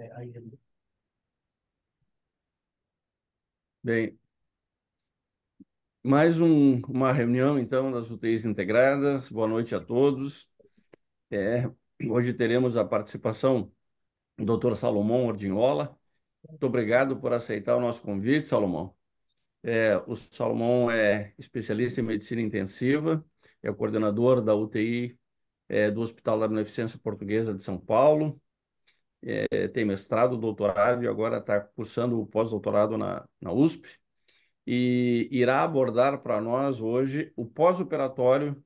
É, é Bem, mais um, uma reunião, então, das UTIs integradas. Boa noite a todos. É, hoje teremos a participação do Dr. Salomão Ordinhola. Muito obrigado por aceitar o nosso convite, Salomão. É, o Salomão é especialista em medicina intensiva, é coordenador da UTI é, do Hospital da Beneficência Portuguesa de São Paulo, é, tem mestrado, doutorado e agora está cursando o pós-doutorado na, na USP e irá abordar para nós hoje o pós-operatório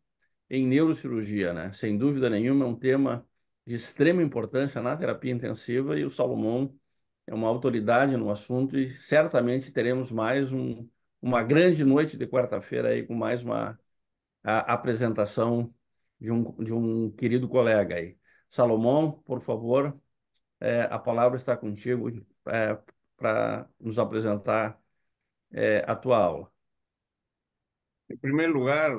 em neurocirurgia, né? Sem dúvida nenhuma, é um tema de extrema importância na terapia intensiva e o Salomão é uma autoridade no assunto e certamente teremos mais um, uma grande noite de quarta-feira aí com mais uma a, apresentação de um, de um querido colega aí. Salomão, por favor, é, a palavra está contigo é, para nos apresentar é, a tua aula. Em primeiro lugar,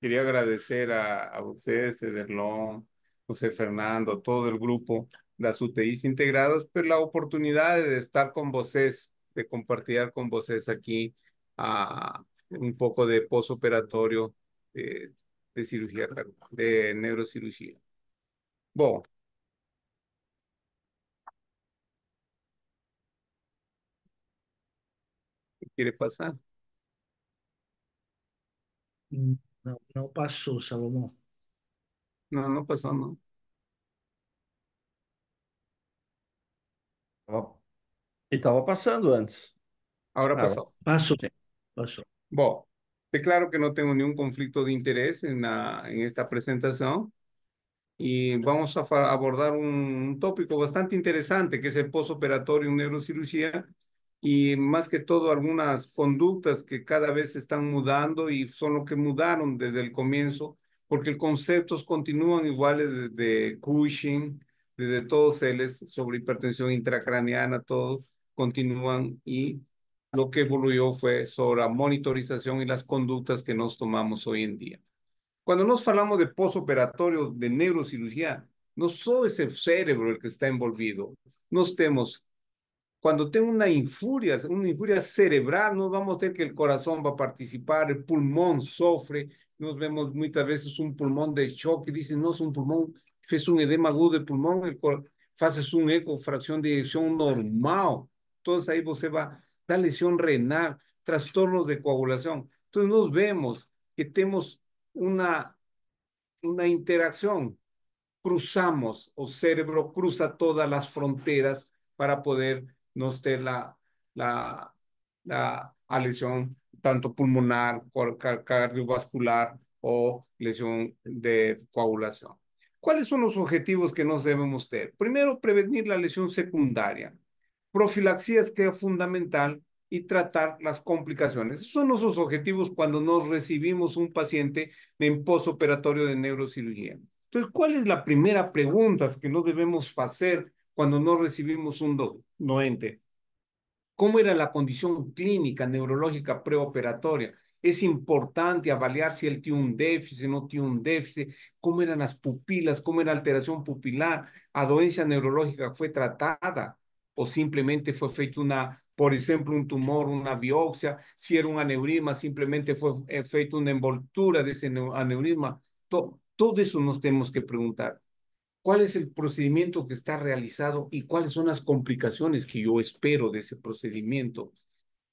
queria agradecer a, a você, Cederlon, José Fernando, todo o grupo das UTIs integradas pela oportunidade de estar com vocês, de compartilhar com vocês aqui a um pouco de pós-operatório de, eh, de cirurgia, de neurocirurgia. Bom, quiere pasar. Mm, no, no pasó, Salomón. No, no pasó, no. Estaba pasando antes. Ahora ah, pasó. Pasó, sí, pasó. Bueno, declaro que no tengo ningún conflicto de interés en, la, en esta presentación y vamos a abordar un, tópico bastante interesante que es el postoperatorio en neurocirugía y más que todo algunas conductas que cada vez están mudando y son lo que mudaron desde el comienzo, porque los conceptos continúan iguales desde Cushing, desde todos ellos, sobre hipertensión intracraneana, todos continúan y lo que evoluyó fue sobre la monitorización y las conductas que nos tomamos hoy en día. Cuando nos hablamos de postoperatorio de neurocirugía, no solo es el cerebro el que está envolvido, nos tenemos cuando tengo una infuria, una infuria cerebral, no vamos a ver que el corazón va a participar, el pulmón sufre, nos vemos muchas veces un pulmón de choque, dicen, no, es un pulmón, es un edema agudo del pulmón, el haces un eco, fracción de dirección normal. Entonces ahí se va, la lesión renal, trastornos de coagulación. Entonces nos vemos que tenemos una, una interacción. Cruzamos, o cerebro cruza todas las fronteras para poder no esté la, la, la lesión tanto pulmonar, cardiovascular o lesión de coagulación. ¿Cuáles son los objetivos que nos debemos tener? Primero, prevenir la lesión secundaria. Profilaxia es que es fundamental y tratar las complicaciones. Esos son nuestros objetivos cuando nos recibimos un paciente en posoperatorio de neurocirugía. Entonces, ¿cuál es la primera pregunta que no debemos hacer cuando no recibimos un doente. ¿Cómo era la condición clínica neurológica preoperatoria? Es importante avaliar si él tiene un déficit, no tiene un déficit, cómo eran las pupilas, cómo era alteración pupilar, doencia neurológica fue tratada o simplemente fue feita una, por ejemplo, un tumor, una biopsia, si era un aneurisma, simplemente fue eh, feita una envoltura de ese aneurisma. todo eso nos tenemos que preguntar cuál es el procedimiento que está realizado y cuáles son las complicaciones que yo espero de ese procedimiento,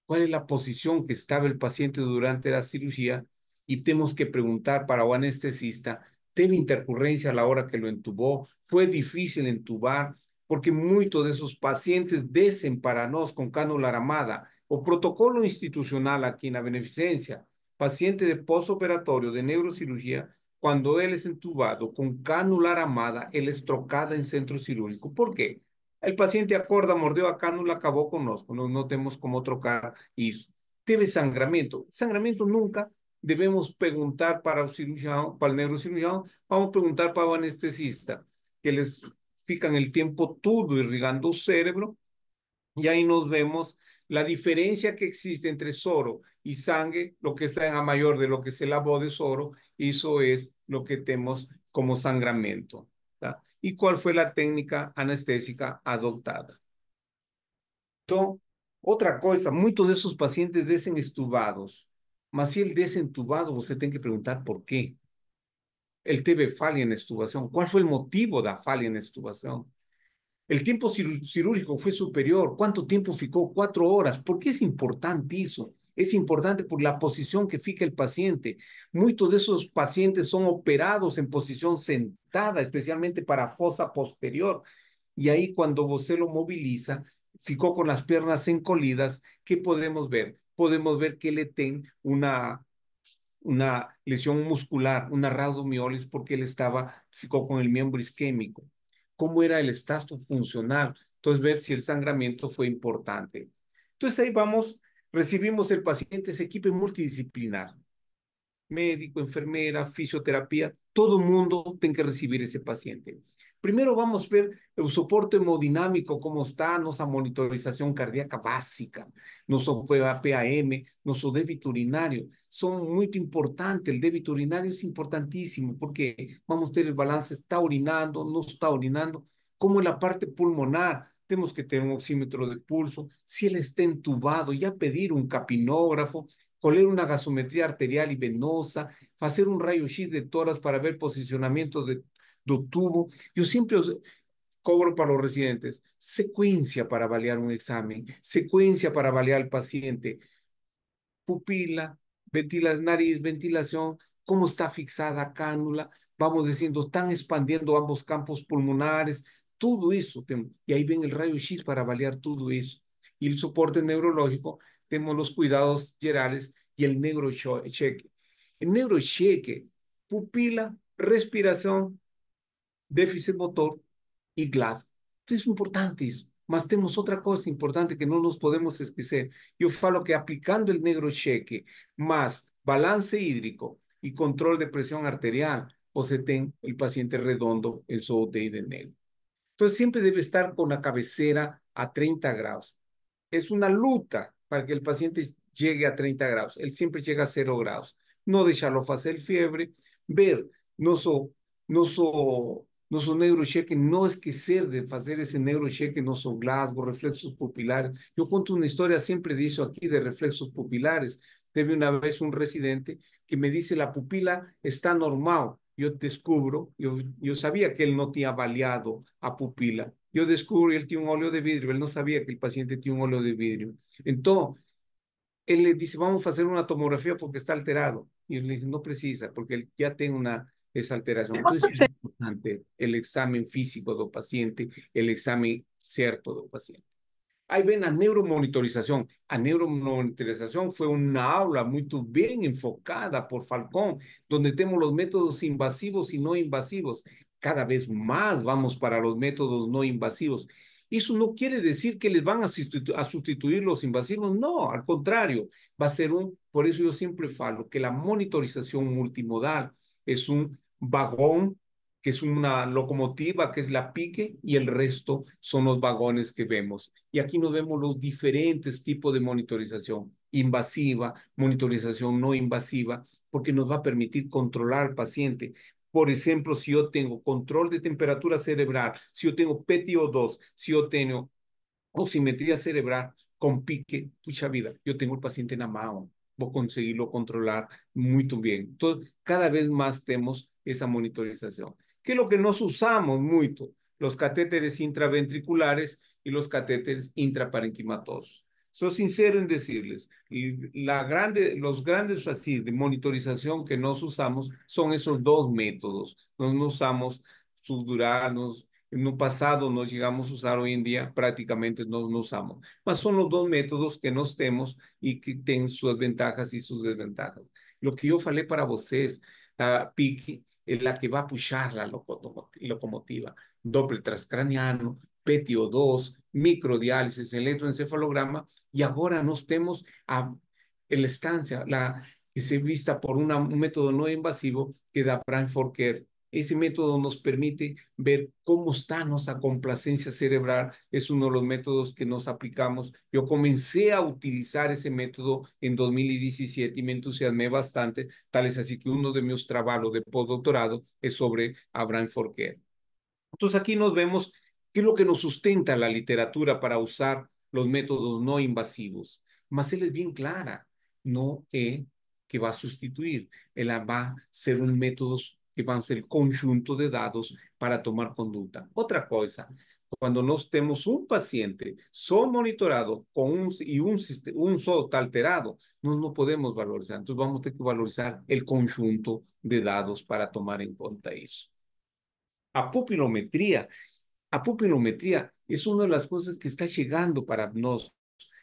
cuál es la posición que estaba el paciente durante la cirugía y tenemos que preguntar para un anestesista, ¿teve intercurrencia a la hora que lo entubó? ¿Fue difícil entubar? Porque muchos de esos pacientes para nos con cánula armada o protocolo institucional aquí en la beneficencia, paciente de postoperatorio de neurocirugía cuando él es entubado con cánula ramada, él es trocada en centro cirúrgico. ¿Por qué? El paciente acorda, mordió a cánula, acabó con nosotros. No tenemos cómo trocar eso. Tiene sangramiento. Sangramiento nunca debemos preguntar para el para neurocirujano, vamos a preguntar para el anestesista, que les fican el tiempo todo irrigando el cerebro y ahí nos vemos la diferencia que existe entre soro y sangre, lo que está en a mayor de lo que se lavó de soro, eso es lo que tenemos como sangramento. ¿Y cuál fue la técnica anestésica adoptada? otra cosa, muchos de esos pacientes desentubados, mas si el desentubado, usted tiene que preguntar por qué el teve falla en estubación cuál fue el motivo de la falla en estubación el tiempo cirúrgico fue superior. cuánto tiempo ficó? cuatro horas. Por qué es importante eso es importante por la posición que fica el paciente. Muchos de esos pacientes son operados en posición sentada, especialmente para fosa posterior. Y ahí cuando usted lo moviliza, ficó con las piernas encolidas, ¿qué podemos ver? Podemos ver que le ten una, una lesión muscular, una radomiolis, porque él estaba, ficó con el miembro isquémico. ¿Cómo era el estado funcional? Entonces, ver si el sangramiento fue importante. Entonces, ahí vamos recibimos el paciente, ese equipo multidisciplinar. Médico, enfermera, fisioterapia, todo mundo tiene que recibir ese paciente. Primero vamos a ver el soporte hemodinámico, cómo está, nuestra monitorización cardíaca básica, nuestro PAM, nuestro débito urinario. Son muy importantes, el débito urinario es importantísimo porque vamos a tener el balance, está orinando, no está orinando, como en la parte pulmonar, tenemos que tener un oxímetro de pulso, si él está entubado, ya pedir un capinógrafo, coler una gasometría arterial y venosa, hacer un rayo X de toras para ver posicionamiento de, tubo. Yo siempre cobro para los residentes secuencia para avaliar un examen, secuencia para avaliar al paciente, pupila, ventila, nariz, ventilación, cómo está fixada cánula, vamos diciendo, están expandiendo ambos campos pulmonares, todo eso, y ahí ven el rayo x para avaliar todo eso, y el soporte neurológico, tenemos los cuidados y el negro cheque. El negro cheque, pupila, respiración, déficit motor y glass. Esto es importante más tenemos otra cosa importante que no nos podemos esquecer. Yo falo que aplicando el negro cheque más balance hídrico y control de presión arterial, se ten el paciente redondo en su de negro. Entonces siempre debe estar con la cabecera a 30 grados. Es una luta para que el paciente llegue a 30 grados. Él siempre llega a 0 grados. No dejarlo hacer fiebre, ver no no son no es No esquecer de ese negro ese no son glasgo, reflexos pupilares. Yo cuento una historia siempre. eso aquí, de reflexos pupilares. Debe una vez un residente que me dice, la pupila está normal, yo descubro, yo, sabía que él no tenía baleado a pupila. Yo descubro, él tiene un óleo de vidrio. Él no sabía que el paciente tiene un óleo de vidrio. Entonces, él le dice, vamos a hacer una tomografía porque está alterado. Y él le dice, no precisa, porque él ya tiene una esa alteración. Entonces, es importante el examen físico del paciente, el examen cierto del paciente. Ahí ven a neuromonitorización. a neuromonitorización fue una aula muy bien enfocada por Falcón, donde tenemos los métodos invasivos y no invasivos. Cada vez más vamos para los métodos no invasivos. Eso no quiere decir que les van a sustituir, a sustituir los invasivos, no, al contrario, va a ser un, por eso yo siempre falo, que la monitorización multimodal es un vagón que es una locomotiva, que es la pique, y el resto son los vagones que vemos. Y aquí nos vemos los diferentes tipos de monitorización, invasiva, monitorización no invasiva, porque nos va a permitir controlar al paciente. Por ejemplo, si yo tengo control de temperatura cerebral, si yo tengo PTO2, si yo tengo simetría cerebral con pique, mucha vida, yo tengo el paciente en mano, voy a conseguirlo controlar muy bien. Entonces, cada vez más tenemos esa monitorización que lo que nos usamos mucho? Los catéteres intraventriculares y los catéteres intraparenquimatosos. Soy sincero en decirles, los grande, los grandes así de monitorización que nos usamos son esos dos métodos. nos usamos En el pasado nos llegamos a usar, hoy en día prácticamente no usamos. Pero son los dos métodos que nos temos y que tienen sus ventajas y sus desventajas. Lo que yo falé para ustedes, Piqui, PIC, es la que va a pushar la locomotiva. doble transcraniano, PETIO 2, microdiálisis, electroencefalograma, y ahora nos tenemos a la estancia, la que se vista por un método no invasivo que da Brian Forker ese método nos permite ver cómo está nuestra complacencia cerebral. Es uno de los métodos que nos aplicamos. Yo comencé a utilizar ese método en 2017 y me entusiasmé bastante. Tal es así que uno de mis trabajos de postdoctorado es sobre Abraham Forquer. Entonces aquí nos vemos qué es lo que nos sustenta la literatura para usar los métodos no invasivos. más él es bien clara. No es que va a sustituir. Él va a ser un método que van a ser el conjunto de datos para tomar conducta. Otra cosa, cuando nos tenemos un paciente son monitorado con un y un un alterado, no no podemos valorizar. Entonces vamos a tener que valorizar el conjunto de datos para tomar en cuenta eso. A Apopilometría es una de las cosas que está llegando para nosotros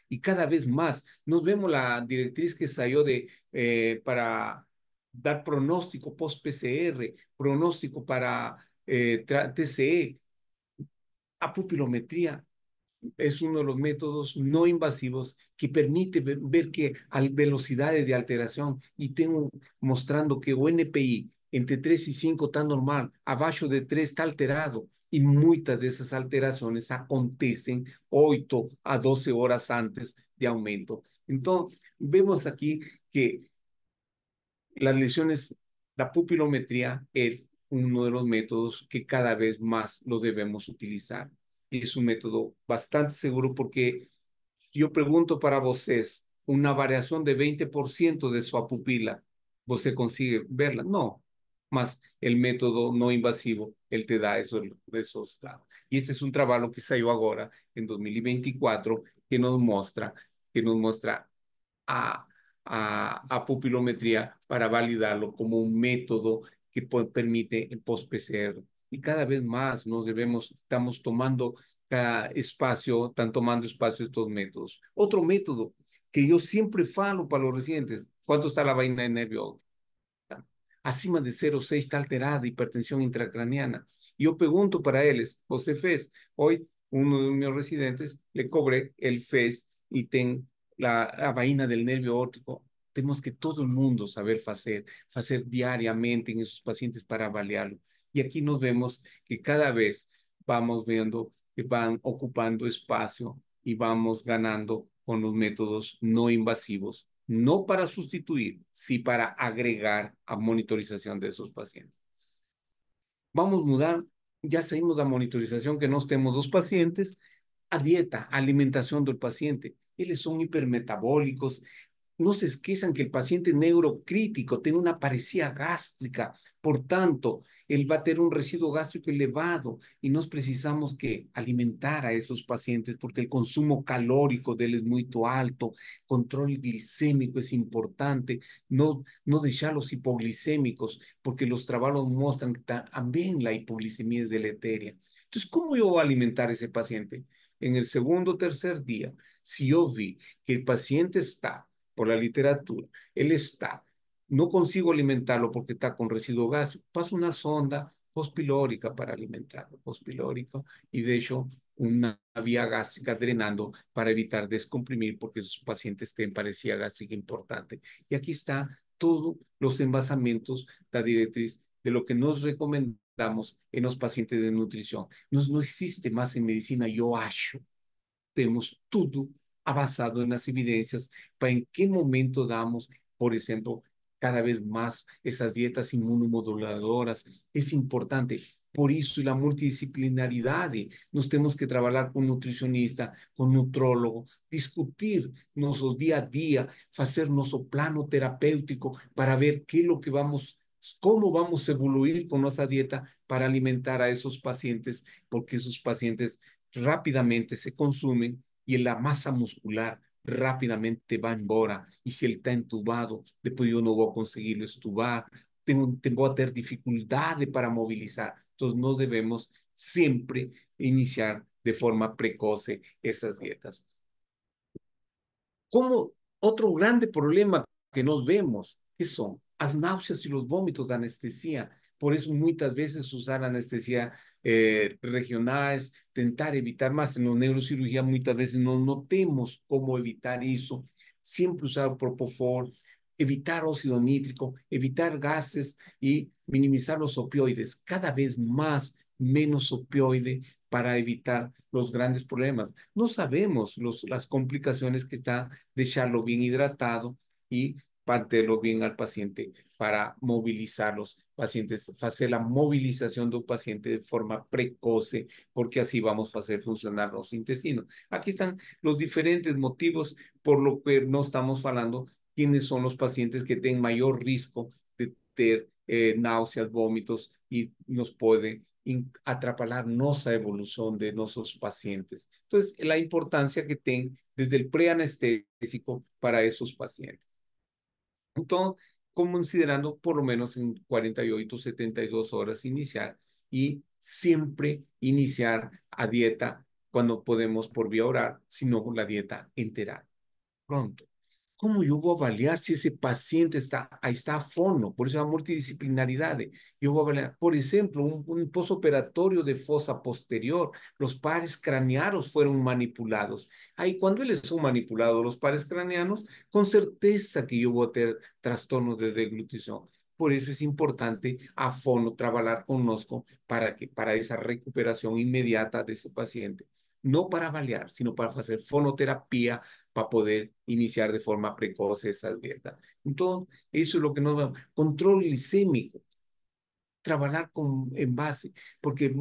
y cada vez más. Nos vemos la directriz que salió de, eh, para dar pronóstico post-PCR, pronóstico para eh, TCE, a pupilometría. Es uno de los métodos no invasivos que permite ver, que hay velocidades de alteración y tengo mostrando que NPI entre 3 y 5 está normal, abajo de 3 está alterado y muchas de esas alteraciones acontecen 8 a 12 horas antes de aumento. Entonces, vemos aquí que las lesiones, la pupilometría es uno de los métodos que cada vez más lo debemos utilizar. Y es un método bastante seguro porque yo pregunto para vosotros, una variación de 20% de su pupila, vos consigue verla? No, más el método no invasivo, él te da esos, esos Y este es un trabajo que salió ahora en 2024 que nos muestra, que nos muestra a a, pupilometría para validarlo como un método que permite el post Y cada vez más nos debemos, estamos tomando espacio, están tomando espacio estos métodos. Otro método que yo siempre falo para los residentes, ¿cuánto está la vaina de nervio? Acima de 0,6 está alterada, hipertensión intracraneana Yo pregunto para ellos, ¿José FES? Hoy uno de mis residentes le cobre el FES y ten la, vaina del nervio óptico, tenemos que todo el mundo saber hacer, hacer diariamente en esos pacientes para avaliarlo. Y aquí nos vemos que cada vez vamos viendo que van ocupando espacio y vamos ganando con los métodos no invasivos, no para sustituir, si para agregar a monitorización de esos pacientes. Vamos a mudar, ya seguimos la monitorización que no tenemos dos pacientes a dieta, alimentación del paciente. Ellos son hipermetabólicos, no se esquezan que el paciente neurocrítico tiene una parecía gástrica, por tanto, él va a tener un residuo gástrico elevado y nos precisamos que alimentar a esos pacientes porque el consumo calórico de él es muy alto, control glicémico es importante, no, no dejar los hipoglicémicos porque los trabajos muestran que también la hipoglicemia es deleteria. Entonces, ¿cómo yo voy a alimentar a ese paciente? en el segundo o tercer día, si yo vi que el paciente está, por la literatura, él está, no consigo alimentarlo porque está con residuo gástrico, paso una sonda pospilórica para alimentarlo, pospilórica, y de hecho una vía gástrica drenando para evitar descomprimir porque su pacientes esté en parecía gástrica importante. Y aquí está todos los envasamientos, la directriz de lo que nos recomendó damos en los pacientes de nutrición. Nos no existe más en medicina, yo acho. Tenemos todo basado en las evidencias para en qué momento damos, por ejemplo, cada vez más esas dietas inmunomoduladoras, es importante. Por eso la multidisciplinaridad nos tenemos que trabajar con nutricionista, con nutrólogo, discutir nuestro día a día, hacer nuestro plano terapéutico para ver qué es lo que vamos cómo vamos a evoluir con nuestra dieta para alimentar a esos pacientes, porque esos pacientes rápidamente se consumen y la masa muscular rápidamente va embora. Y si él está entubado, después yo no voy a conseguirlo estubar, tengo, tengo a tener dificultades para movilizar. Entonces, no debemos siempre iniciar de forma precoce esas dietas. Como otro grande problema que nos vemos, que son las náuseas y los vómitos de anestesia. Por eso muchas veces usar anestesia eh, intentar tentar evitar más. En la neurocirugía muchas veces no notemos cómo evitar eso. Siempre usar propofol, evitar óxido nítrico, evitar gases y minimizar los opioides. Cada vez más, menos opioide para evitar los grandes problemas. No sabemos los, las complicaciones que está dejarlo bien hidratado y mantenerlo bien al paciente para movilizarlos pacientes, hacer la movilización de un paciente de forma precoce, porque así vamos a hacer funcionar los intestinos. Aquí están los diferentes motivos por lo que no estamos hablando quiénes son los pacientes que tienen mayor riesgo de tener eh, náuseas, vómitos y nos puede atrapar nuestra evolución de nuestros pacientes. Entonces, la importancia que tienen desde el preanestésico para esos pacientes. Entonces, considerando por lo menos en 48, o 72 horas iniciar y siempre iniciar a dieta cuando podemos por vía oral, sino con la dieta entera. Pronto. ¿Cómo yo voy a avaliar si ese paciente está, está fono? Por la multidisciplinaridad. Eh, yo voy a avaliar, por ejemplo, un postoperatorio de fosa posterior, Los pares craneanos fueron manipulados. Ahí cuando él son manipulados, los pares craneanos, con certeza que yo voy a tener trastornos de deglutición. Por eso es importante a fono trabajar conosco para, que, para recuperación inmediata de ese paciente. No para avaliar, sino para hacer fonoterapia, para poder iniciar de forma precoz esa dieta. Entonces, eso es lo que nos a... Control glicémico. Trabajar con, en base, porque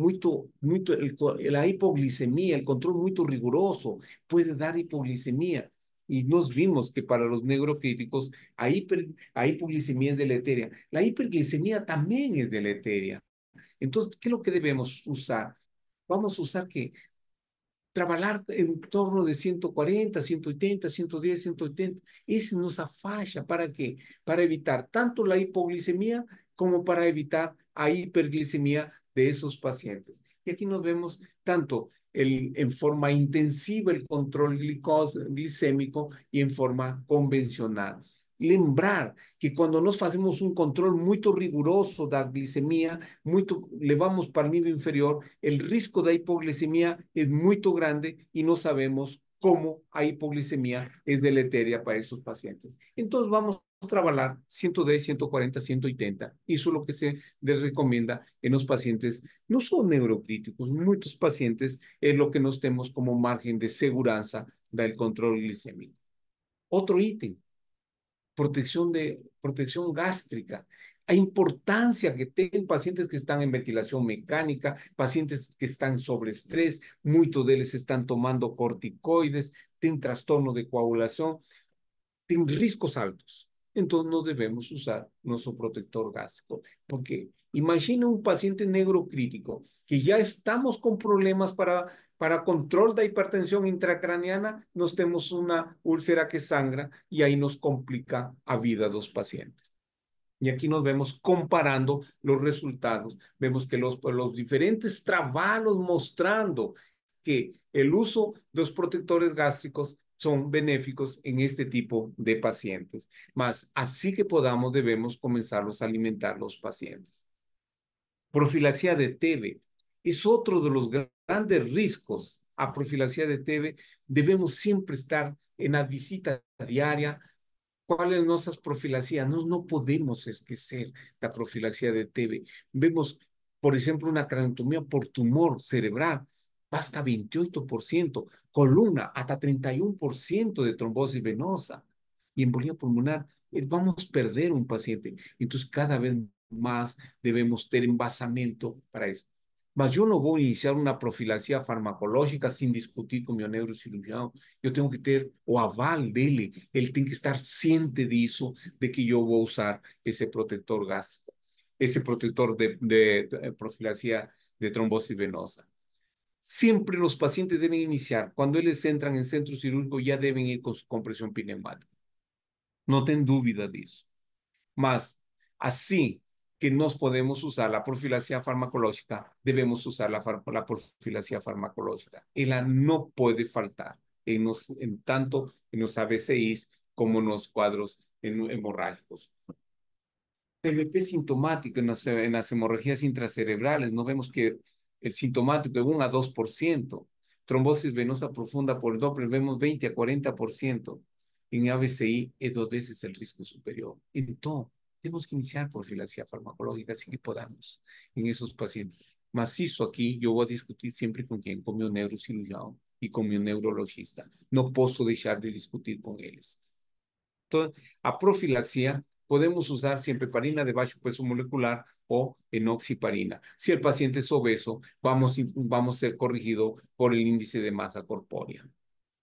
la hipoglicemia, el control muy riguroso puede dar hipoglicemia. Y nos vimos que para los neurocríticos hay hiper, hipoglicemia es deleteria. La hiperglicemia también es deleteria. Entonces, ¿qué es lo que debemos usar? Vamos a usar que Trabajar en torno de 140, 180, 110, 180. eso nos afasta para qué? Para evitar tanto la hipoglicemia como para evitar la hiperglicemia de esos pacientes. Y aquí nos vemos tanto el, en forma intensiva el control glicémico y en forma convencional lembrar que nos hacemos un control muy riguroso de la glicemia, muy vamos para el nivel inferior, el riesgo de hipoglicemia es muy grande y no sabemos cómo la hipoglicemia es deleteria para esos pacientes. Entonces vamos a trabajar 110, 140, 180. eso es lo que se recomienda en los pacientes, no son neurocríticos, muchos pacientes es lo que nos tenemos como margen de seguridad del control glicémico. Otro ítem, protección, de, protección gástrica, Hay importancia que tengan pacientes que están en ventilación mecánica, pacientes que están sobre estrés, muchos de ellos están tomando corticoides, tienen trastorno de coagulación, tienen riesgos altos. Entonces no debemos usar nuestro protector gástrico, porque imagina un paciente negro crítico que ya estamos con problemas para para control de hipertensión intracraneana nos tenemos una úlcera que sangra y ahí nos complica a vida a los pacientes. Y aquí nos vemos comparando los resultados. Vemos que los, los diferentes trabajos mostrando que el uso de los protectores gástricos son benéficos en este tipo de pacientes. Más, así que podamos, debemos comenzarlos a alimentar los pacientes. Profilaxia de TB es otro de los grandes riesgos a profilaxia de TV. Debemos siempre estar en la visita diaria. cuáles es nuestras profilaxia? No, podemos esquecer la profilaxia de TV. Vemos, por ejemplo, una craniotomía por tumor cerebral, hasta 28%, columna, hasta 31% de trombosis venosa y embolía pulmonar. Eh, vamos a perder un paciente. Entonces, cada vez más debemos tener envasamiento para eso. Mas yo no voy a iniciar una profilaxia farmacológica sin discutir con mi neurocirujano. Yo tengo que tener o aval de él. Él tiene que estar ciente eso, de que yo voy a usar ese protector gástrico, Ese protector de, de, de eh, de trombosis venosa. Siempre los pacientes deben iniciar, cuando ellos entran en centro cirúrgico, ya deben ir con su compresión pneumática. No ten duda de eso. Mas, así que nos podemos usar la profilaxia farmacológica, debemos usar la, far la profilaxia farmacológica. la no puede faltar en, en tanto en los ABCIs como en los cuadros hemorrágicos. TBP sintomático en las, hemorragias intracerebrales, no vemos que el sintomático es 1 a 2%. Trombosis venosa profunda por Doppler vemos 20 a 40%. En ABCI es dos veces el riesgo superior. en todo tenemos que iniciar profilaxia farmacológica, así que podamos en esos pacientes. Macizo aquí, yo voy a discutir siempre con quien, con mi neurocirujano y con mi neurologista. No puedo dejar de discutir con ellos. Entonces, a profilaxia podemos usar siempre parina de bajo peso molecular o enoxiparina. Si el paciente es obeso, vamos, vamos a ser corregido por el índice de masa corpórea.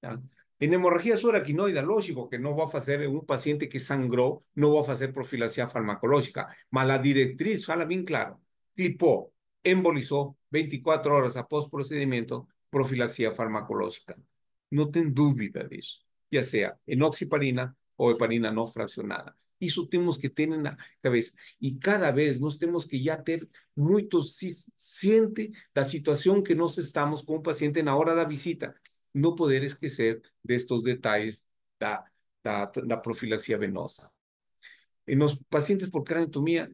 ¿ya? En hemorragia subaracnoide, lógico que no va a hacer un paciente que sangró, no va a hacer profilaxia farmacológica, mas la directriz, fala bien claro. clipó, embolizó 24 horas após procedimiento profilaxia farmacológica. No ten ten dúvida eso. Ya sea enoxiparina o heparina no fraccionada. Eso tenemos que en la cabeza. Y cada vez nos tenemos que ya ter muy siente la situación que nos estamos con un paciente en la hora la visita no poder esquecer de estos detalles da, la profilaxia venosa. En los pacientes por craneotomía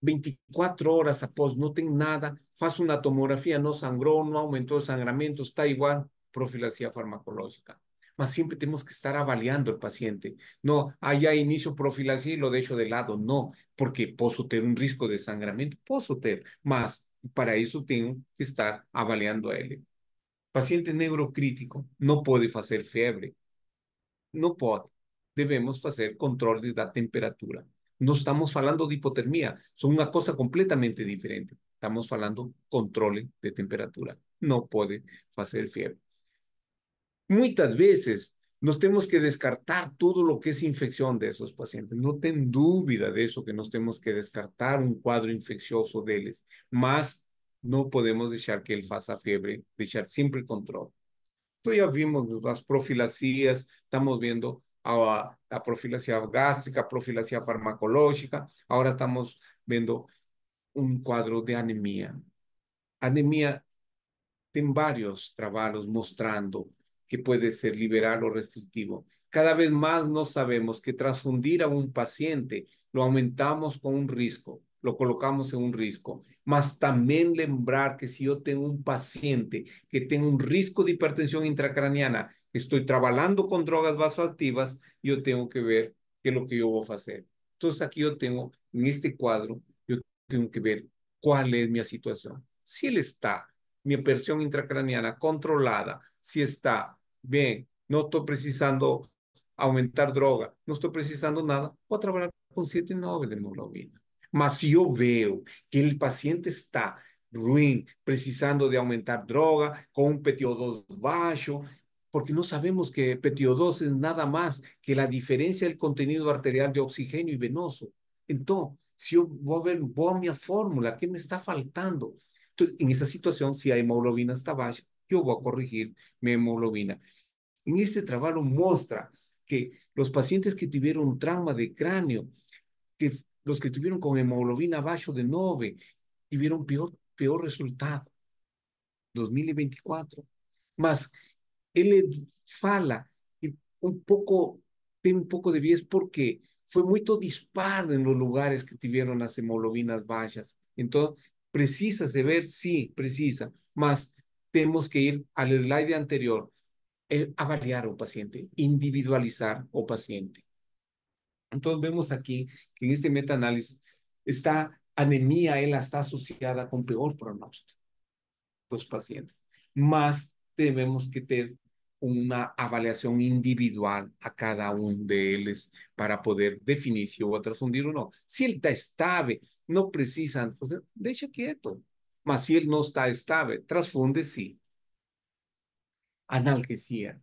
24 horas após, no tienen nada, hace una tomografía, no sangró, no aumentó el sangramiento, está igual, profilaxia farmacológica. Mas siempre tenemos que estar avaliando al paciente. No, allá ah, inicio profilaxia y lo dejo de lado. No, porque puedo tener un riesgo de sangramiento, Puedo tener, mas para eso tengo que estar avaliando a él. Paciente negro crítico no puede hacer fiebre. No puede. Debemos hacer control de la temperatura. No estamos hablando de hipotermia, son una cosa completamente diferente. Estamos hablando control de temperatura. No puede hacer fiebre. Muchas veces nos tenemos que descartar todo lo que es infección de esos pacientes. No ten duda de eso, que nos tenemos que descartar un cuadro infeccioso de ellos. Más no podemos dejar que él fiebre, fiebre, dejar siempre control. hoy Ya vimos las profilaxias, estamos viendo la a gástrica, profilaxis farmacológica, ahora estamos viendo un cuadro de anemia. Anemia tiene varios trabajos mostrando que puede ser liberal o restrictivo. Cada vez más no sabemos que transfundir a un paciente lo aumentamos con un riesgo lo colocamos en un riesgo. Más también lembrar que si yo tengo un paciente que tiene un riesgo de hipertensión intracraniana, estoy trabajando con drogas vasoactivas, yo tengo que ver qué es lo que yo voy a hacer. Entonces aquí yo tengo, en este cuadro, yo tengo que ver cuál es mi situación. Si él está, mi presión intracraneana controlada, si está bien, no estoy precisando aumentar droga, no estoy precisando nada, voy a trabajar con 7.9 de hemoglobina. Mas si yo veo que el paciente está ruin, precisando de aumentar droga, con un PTO2 bajo, porque no sabemos que PTO2 es nada más que la diferencia del contenido arterial de oxígeno y venoso. Entonces, si yo voy a ver, voy a mi fórmula, ¿qué me está faltando? Entonces, en esa situación, si la hemoglobina está baja, yo voy a corregir mi hemoglobina. En este trabajo muestra que los pacientes que tuvieron trauma de cráneo, que los que tuvieron con hemoglobina bajo de 9 tuvieron peor, resultado. 2024. Más, él le fala un poco, tiene un poco de 10 porque muy todo disparo en los lugares que tuvieron las hemoglobinas bajas. Entonces, precisa se ver, sí, precisa, Más, tenemos que ir al slide anterior, eh, avaliar un paciente, individualizar o paciente. Entonces vemos aquí que en este metaanálisis esta anemia ELA está asociada con peor pronóstico los pacientes. Más debemos que tener una avaliación individual a cada uno de ellos para poder definir si va a transfundir o no. Si él está estable, no precisan, pues deja quieto. Mas si él no está estable, trasfunde, sí. Analgesia.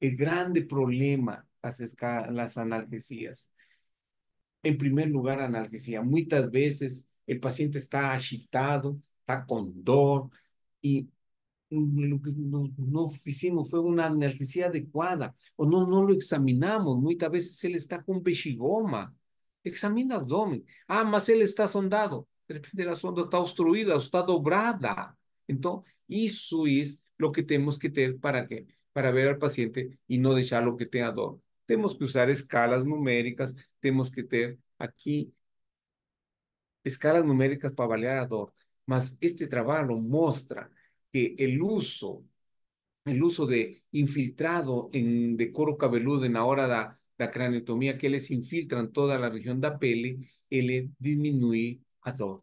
El grande problema las, las analgesías en primer lugar, analgesia. Muchas veces el paciente está agitado, está con dolor y lo que no hicimos fue una analgesia adecuada o no, no lo examinamos. Muchas veces él está con pechigoma. Examina abdomen. Ah, más él está sondado. De repente la sonda está obstruida, está dobrada. Entonces, eso es lo que tenemos que tener para que para ver al paciente y no dejarlo que tenga dolor. Tenemos que usar escalas numéricas, tenemos que tener aquí escalas numéricas para avaliar a dor. Mas este trabajo muestra que el uso el uso de infiltrado en, de coro cabeludo en la hora de la craniotomía, que les infiltran toda la región la pele, le disminuye a dor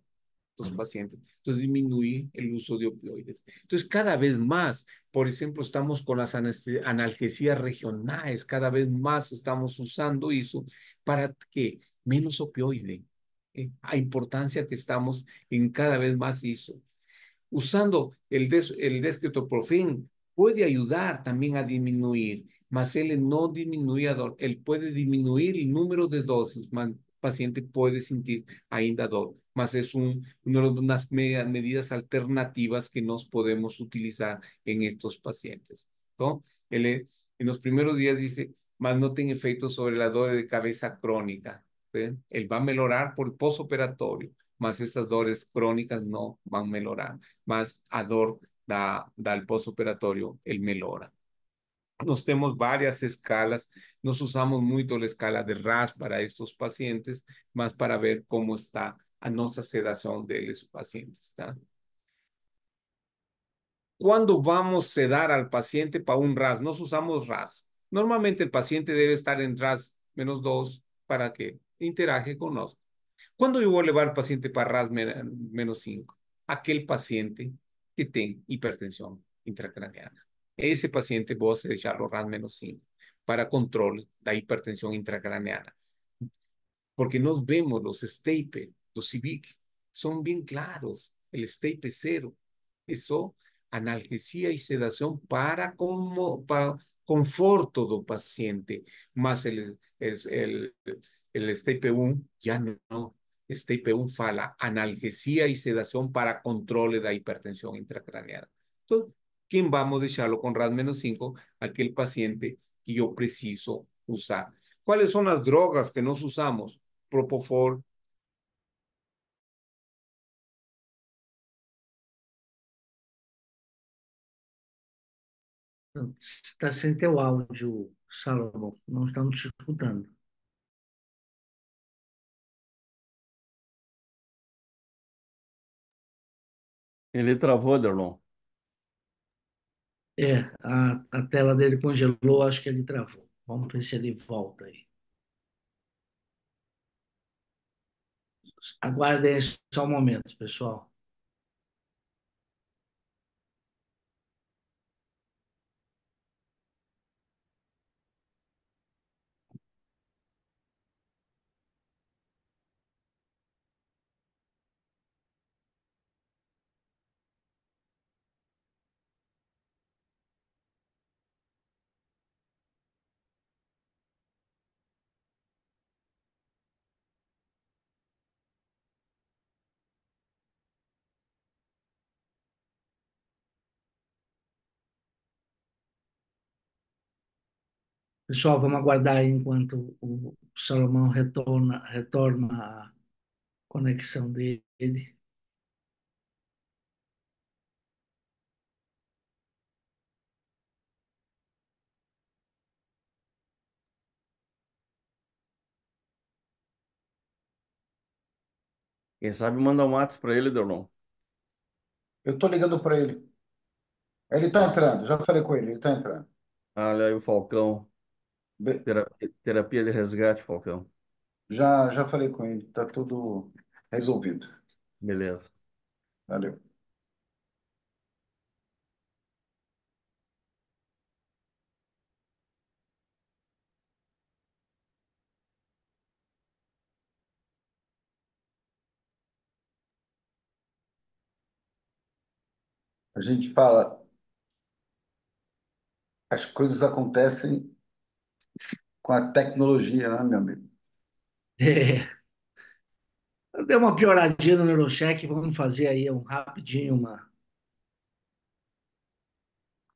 pacientes. Entonces disminuir el uso de opioides. Entonces cada vez más, por ejemplo, estamos con las analgesías regionales, cada vez más estamos usando eso para que menos opioide. ¿eh? A importancia que estamos en cada vez más eso. Usando el, des, el puede ayudar también a disminuir, más él no disminuye, él puede disminuir el número de dosis, paciente puede sentir ainda dor, más es una de las medidas alternativas que nos podemos utilizar en estos pacientes. Eh, en los primeros primeros días más no tiene tiene efecto sobre la dor de cabeza crónica, él va a mejorar por el más más esas dores no van a mejorar, más a dor da, da postoperatorio, él melora. Nos tenemos varias escalas, nos usamos mucho la escala de RAS para estos pacientes, más para ver cómo está a sedación de los pacientes, ¿Cuándo vamos a sedar al paciente para un RAS? Nos usamos RAS. Normalmente el paciente debe estar en RAS menos 2 para que interaje con nosotros. ¿Cuándo yo voy a elevar al paciente para RAS menos 5? Aquel paciente que tiene hipertensión intracraneana ese paciente vos de RAN menos 5 para control la hipertensión intracraneana. Porque nos vemos los STAPE, los CIVIC, son bien claros. El STAPE cero, eso, analgesia y sedación para, como, para conforto del paciente, más el, es el, el STAPE 1, ya no, no. STAPE 1 fala, analgesia y sedación para control de la hipertensión intracraneana. Entonces, quem vamos deixá-lo com RAS menos 5, aquele paciente que eu preciso usar. Quais são as drogas que nós usamos? Propofol, Está sem teu é áudio, Salomão. Não estamos te escutando. Ele travou, Delon. É, a, a tela dele congelou, acho que ele travou. Vamos ver se ele volta aí. Aguardem só um momento, pessoal. Pessoal, vamos aguardar aí enquanto o Salomão retorna, retorna a conexão dele. Quem sabe manda um ato para ele, Delon. Eu estou ligando para ele. Ele está entrando, já falei com ele, ele está entrando. Olha aí o Falcão. Terapia, terapia de resgate, Falcão. Já, já falei com ele, tá tudo resolvido. Beleza. Valeu. A gente fala, as coisas acontecem com a tecnologia, né, meu amigo? É. Deu uma pioradinha no Neurocheck, vamos fazer aí um rapidinho uma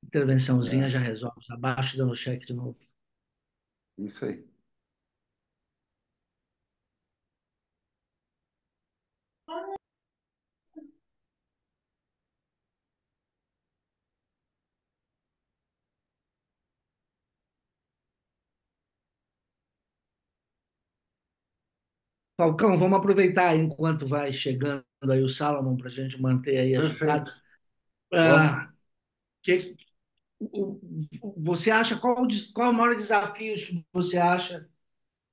intervençãozinha, é. já resolve. Abaixo do Neurocheck de novo. Isso aí. Falcão, vamos aproveitar enquanto vai chegando aí o Salomon para a gente manter aí agitado. Ah, que, o, você acha qual, qual é o maior desafio que você acha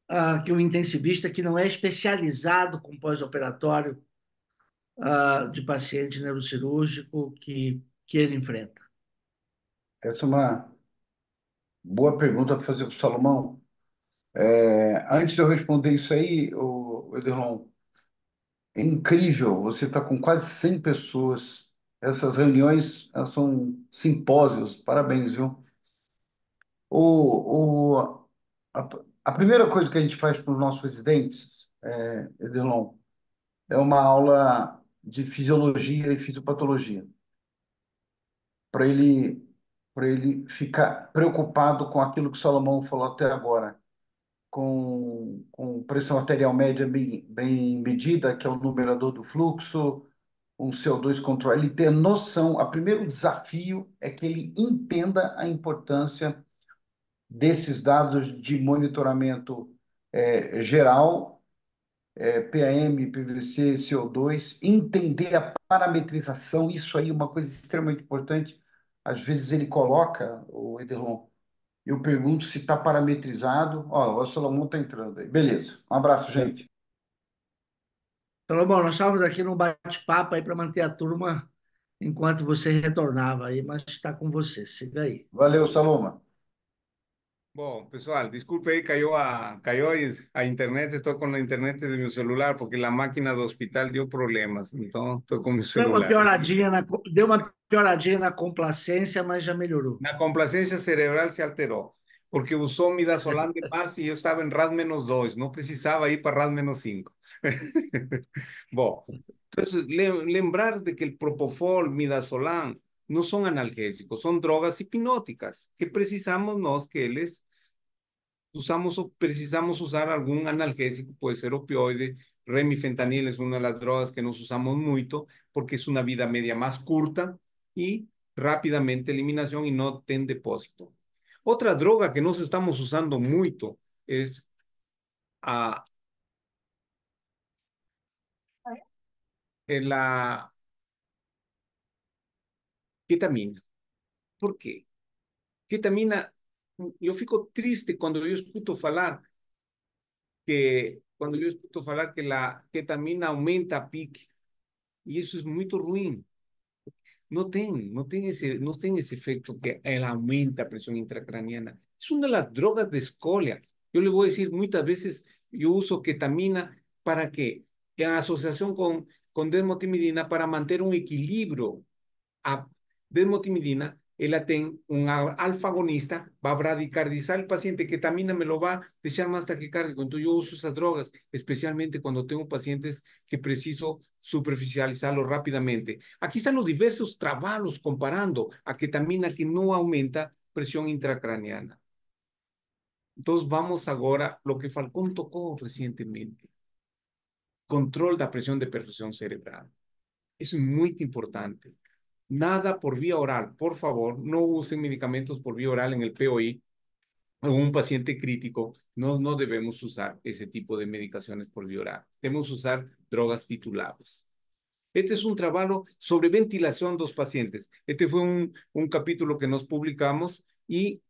ah, que o intensivista que não é especializado com pós-operatório ah, de paciente neurocirúrgico que, que ele enfrenta? Essa é uma boa pergunta para fazer para o Salomão. É, antes de eu responder isso aí, o Ederlon, é incrível, você está com quase 100 pessoas. Essas reuniões são simpósios, parabéns, viu? O, o, a, a primeira coisa que a gente faz para os nossos residentes, é, é uma aula de fisiologia e fisiopatologia, para ele, para ele ficar preocupado com aquilo que Salomão falou até agora, com, com pressão arterial média bem, bem medida, que é o numerador do fluxo, um CO2 controlado, ele ter noção, o primeiro desafio é que ele entenda a importância desses dados de monitoramento é, geral, é, PAM, PVC, CO2, entender a parametrização, isso aí é uma coisa extremamente importante. Às vezes ele coloca, o Edelon, eu pergunto se está parametrizado. Ó, o Salomão está entrando aí. Beleza. Um abraço, gente. Salomão, nós estávamos aqui num bate-papo aí para manter a turma enquanto você retornava aí, mas está com você. Siga aí. Valeu, Saloma. Bom, pessoal, desculpe aí, caiu a, caiu a internet, estou com a internet do meu celular, porque a máquina do hospital deu problemas, então estou com o meu celular. Deu uma pioradinha, na, deu uma pioradinha la complacencia, mas ya mejoró. la complacencia cerebral se alteró, porque usó midazolam de paz y yo estaba en RAS menos 2, no precisaba ir para RAS menos 5. entonces entonces, lembrar de que el propofol, midazolam, no son analgésicos, son drogas hipnóticas, que precisamos nosotros, que es usamos precisamos usar algún analgésico, puede ser opioide, remifentanil una de las drogas que nos usamos mucho, porque es una vida media más curta, y rápidamente eliminación y no ten depósito. Otra droga que nos estamos usando mucho es a la ketamina. ¿Por qué? Ketamina, yo fico triste cuando yo escucho hablar que cuando yo escucho hablar que la ketamina aumenta a pique. eso es muy muy ruin no tiene no tiene ese no tiene ese que aumenta la presión intracraniana. una de las drogas de escolia yo le voy a decir, muchas veces yo uso ketamina para que en asociación con con desmotimidina para mantener un equilibrio A ah, desmotimidina el ATEN, un alfagonista, va a bradicardizar al paciente, que me lo va a dejar más taquicárdico. Entonces yo uso esas drogas, especialmente cuando tengo pacientes que preciso superficializarlo rápidamente. Aquí están los diversos trabajos comparando a ketamina que no aumenta presión intracraneana. Entonces vamos ahora lo que Falcón tocó recientemente. Control de la presión de perfusión cerebral. Es muy importante nada por vía oral. Por favor, no usen medicamentos por vía oral en el POI. En un paciente crítico, no, no debemos usar ese tipo de medicaciones por vía oral. Debemos usar drogas tituladas. Este es un trabajo sobre ventilación de los pacientes. Este fue un, un capítulo que nos publicamos y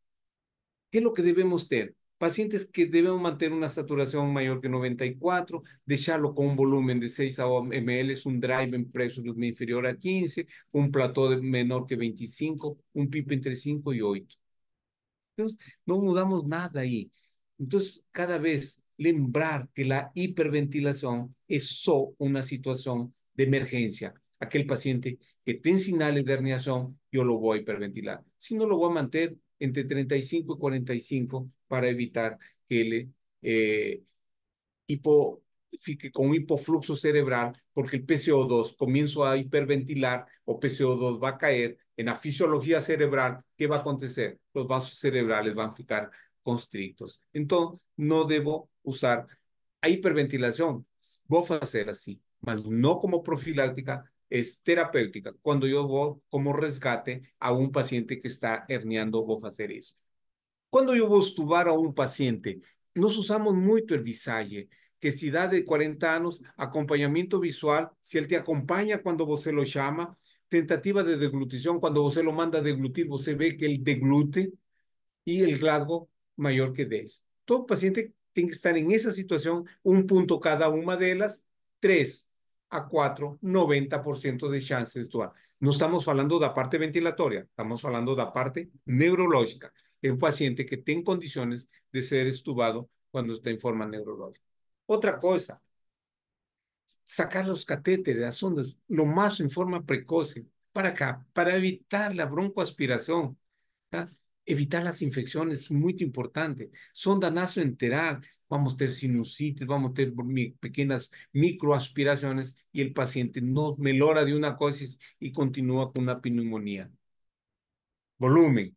¿qué es lo que debemos tener? pacientes que debemos mantener una saturación mayor que 94, dejarlo con un volumen de 6 ml, un drive en precio inferior a 15, un plató de menor que 25, un PIP entre 5 y 8. Entonces, no mudamos nada ahí. Entonces, cada vez lembrar que la hiperventilación es solo una situación de emergencia. Aquel paciente que tiene señales de herniación, yo lo voy a hiperventilar. Si no, lo voy a mantener entre 35 y 45 para evitar que le eh, con hipofluxo cerebral, porque el PCO2 comienzo a hiperventilar o PCO2 va a caer en la fisiología cerebral, ¿qué va a acontecer? Los vasos cerebrales van a ficar constrictos. Entonces, no debo usar a hiperventilación. Voy a hacer así, mas no como profiláctica, es terapéutica. Cuando yo voy como rescate a un paciente que está herniando, voy a hacer eso. Cuando yo voy a estudiar a un paciente, nos usamos mucho el visaje, que si da de 40 años, acompañamiento visual, si él te cuando vos se lo llama, tentativa de cuando vos se lo manda deglutir, se ve que él deglute y el rasgo mayor que 10. Todo paciente tiene que estar en esa situación, un punto cada una de ellas, 3 a 4, 90% de chances de estuar. No estamos hablando de la parte ventilatoria, estamos hablando de la parte neurológica un paciente que tiene condiciones de ser estubado cuando está en forma neurológica. Otra cosa, sacar los catéteres, las ondas, lo más en forma precoce, para acá, para evitar la broncoaspiración, evitar las infecciones, muy importante. Sonda nasoenteral, vamos a tener sinusitis, vamos a tener pequeñas microaspiraciones y el paciente no melora de una cosa y continúa con una pneumonía. Volumen,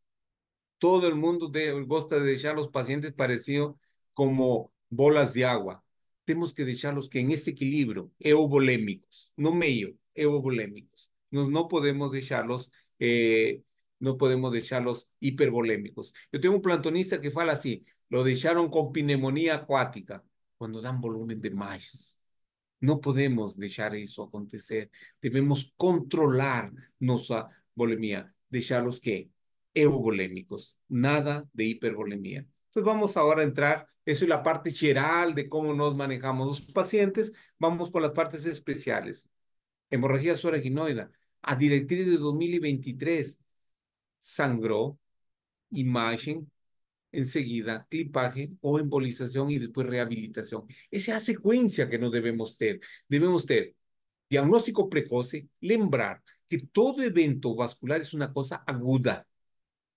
todo el mundo de, gusta de dejar los pacientes parecidos como bolas de agua. Tenemos que dejarlos que en ese equilibrio, eubolémicos, no medio, eubolémicos. No, no podemos dejarlos, eh, no podemos dejarlos hiperbolémicos Yo tengo un plantonista que fala así, lo dejaron con pneumonía acuática, cuando dan volumen de más. No podemos dejar eso acontecer. Debemos controlar nuestra bulimia, dejarlos que eugolémicos, nada de hiperbolemia. Entonces vamos ahora a entrar, eso es la parte general de cómo nos manejamos los pacientes, vamos por las partes especiales. Hemorragia suaraginoida, a directriz de 2023, sangró, imagen, enseguida clipaje o embolización y después rehabilitación. Esa secuencia que no debemos tener. Debemos tener diagnóstico precoce, lembrar que todo evento vascular es una cosa aguda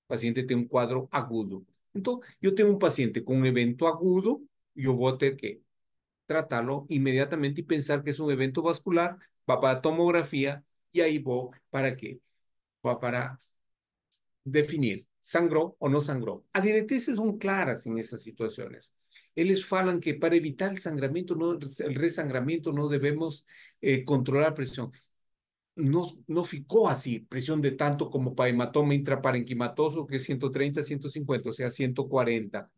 paciente tiene un cuadro agudo. Entonces, yo tengo un paciente con un evento agudo, yo voy a tener que tratarlo inmediatamente y pensar que es un evento vascular, va para tomografía y ahí voy para qué? para definir sangró o no sangró. Las son son claras en esas situaciones. Ellos falan que para evitar el sangramiento, no resangramiento, no debemos eh, controlar la presión no, no ficó así, presión de tanto como para hematoma intraparenquimatoso, que es 130, 150, o sea, 140.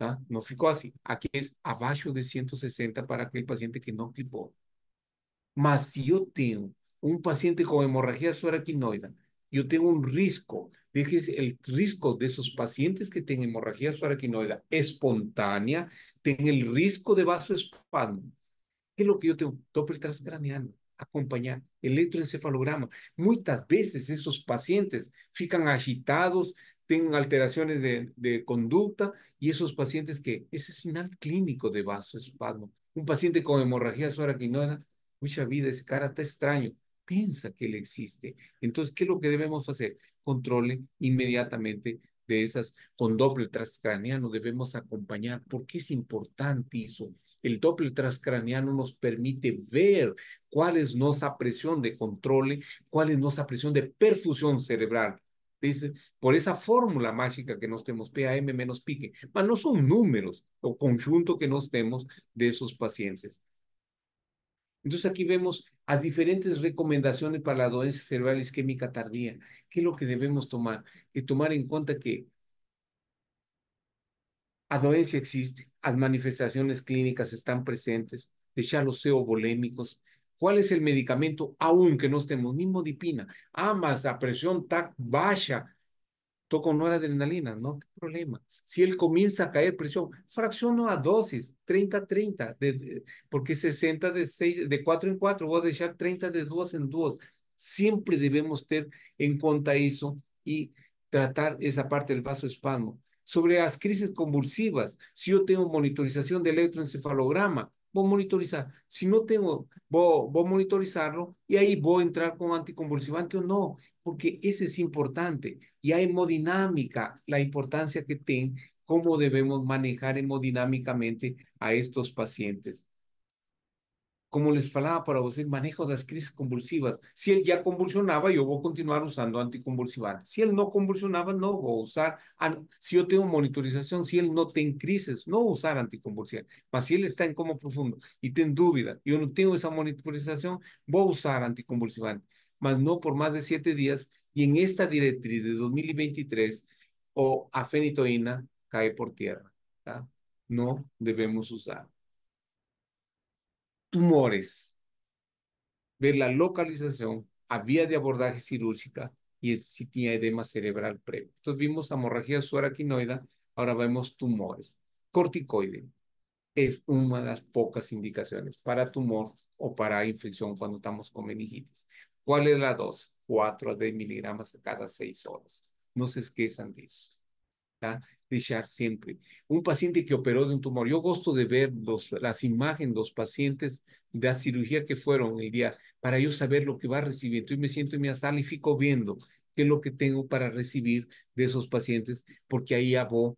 ¿ah? No ficó así. Aquí es abajo de 160 para aquel paciente que no clipó. Mas si yo tengo un paciente con hemorragia subaracnoidea, yo tengo un riesgo. el riesgo de esos pacientes que tienen hemorragia subaracnoidea espontánea, tienen el riesgo de vasoespasmo. ¿Qué es lo que yo tengo? el transcraniano acompañar electroencefalograma. Muchas veces esos pacientes fican agitados, tienen alteraciones de, conducta y esos pacientes que ese sinal clínico de vaso vasoespasmo. un paciente con hemorragia subaracnoidea, mucha vida, ese cara está extraño, piensa que él existe. Entonces, ¿qué es lo que debemos hacer? Controle inmediatamente de esas con doble transcraniano, debemos acompañar porque porque es importante eso. El Doppler transcraniano nos permite ver cuál es nuestra presión de control, cuál es nuestra presión de perfusión cerebral. Dice, por esa fórmula mágica que nos tenemos, PAM menos pique, pero no son números o conjunto que nos tenemos de esos pacientes. Entonces aquí vemos las diferentes recomendaciones para la dolencia cerebral isquémica tardía. ¿Qué es lo que debemos tomar? Que tomar en cuenta que Adoencia existe, las manifestaciones clínicas están presentes, deixar los bolémicos. ¿Cuál es el medicamento? Aún que no estemos ni modipina, amas, la presión está baja, toco no adrenalina, no hay problema. Si él comienza a caer presión, fracciono a dosis, 30-30, de, porque 60 de 6, de 4 en 4, voy a dejar 30 de 2 en 2. Siempre debemos tener en cuenta eso y tratar esa parte del vaso espasmo sobre las crisis convulsivas. si yo tengo monitorización de voy a monitorizar. Si no tengo, voy a monitorizarlo y ahí voy a entrar con anticonvulsivante o no, porque eso es importante. Y hay hemodinámica, la importancia que tiene, cómo debemos manejar hemodinámicamente a estos pacientes como les falaba para ustedes, manejo de las crisis convulsivas. Si él ya convulsionaba, yo voy a continuar usando anticonvulsivantes. él no convulsionaba, no voy a usar. yo yo tengo monitorización, si él no crisis, no voy no usar anticonvulsivante. Pero si él está en coma profundo y y duda dúvida, no tengo esa monitorización, voy a usar anticonvulsivante. Mas no por más de siete días. Y en esta directriz de 2023, o, afenitoína, cae por tierra. No debemos usar tumores, ver la localización, había de abordaje cirúrgica y si tenía edema cerebral previo. Entonces vimos hemorragia subaracnoidea, ahora vemos tumores. Corticoide es una de las pocas indicaciones para tumor o para infección cuando estamos con meningitis. ¿Cuál es la dos? 4 a 10 miligramos cada 6 horas. No se esquezan de eso dejar siempre. Un paciente que operó de un tumor, yo gosto de ver las imágenes, los pacientes de la cirugía que fueron el día, para yo saber lo que va a recibir. Entonces me siento en mi sala y fico viendo qué es lo que tengo para recibir de esos pacientes, porque ahí ya voy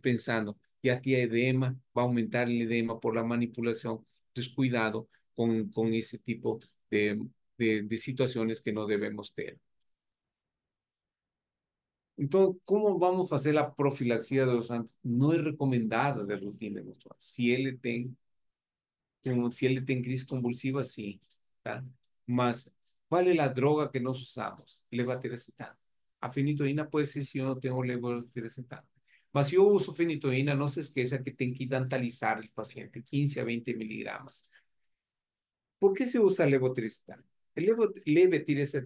pensando, ya tiene edema, va a aumentar el edema por la manipulación. Entonces cuidado con, con ese tipo de situaciones que no debemos tener. Entonces, ¿cómo vamos a hacer la profilaxia los antes? No es recomendada de rutina de Si él Si él le tiene convulsiva, sí. Más, ¿cuál es la droga que nos usamos? Levotiroxetano. A fenitoína puede ser si yo no tengo levotiroxetano. Más, si yo uso fenitoína, no se esqueza que tengo que dantalizar el paciente, 15 a 20 miligramos. Por qué se usa levotiroxetano? El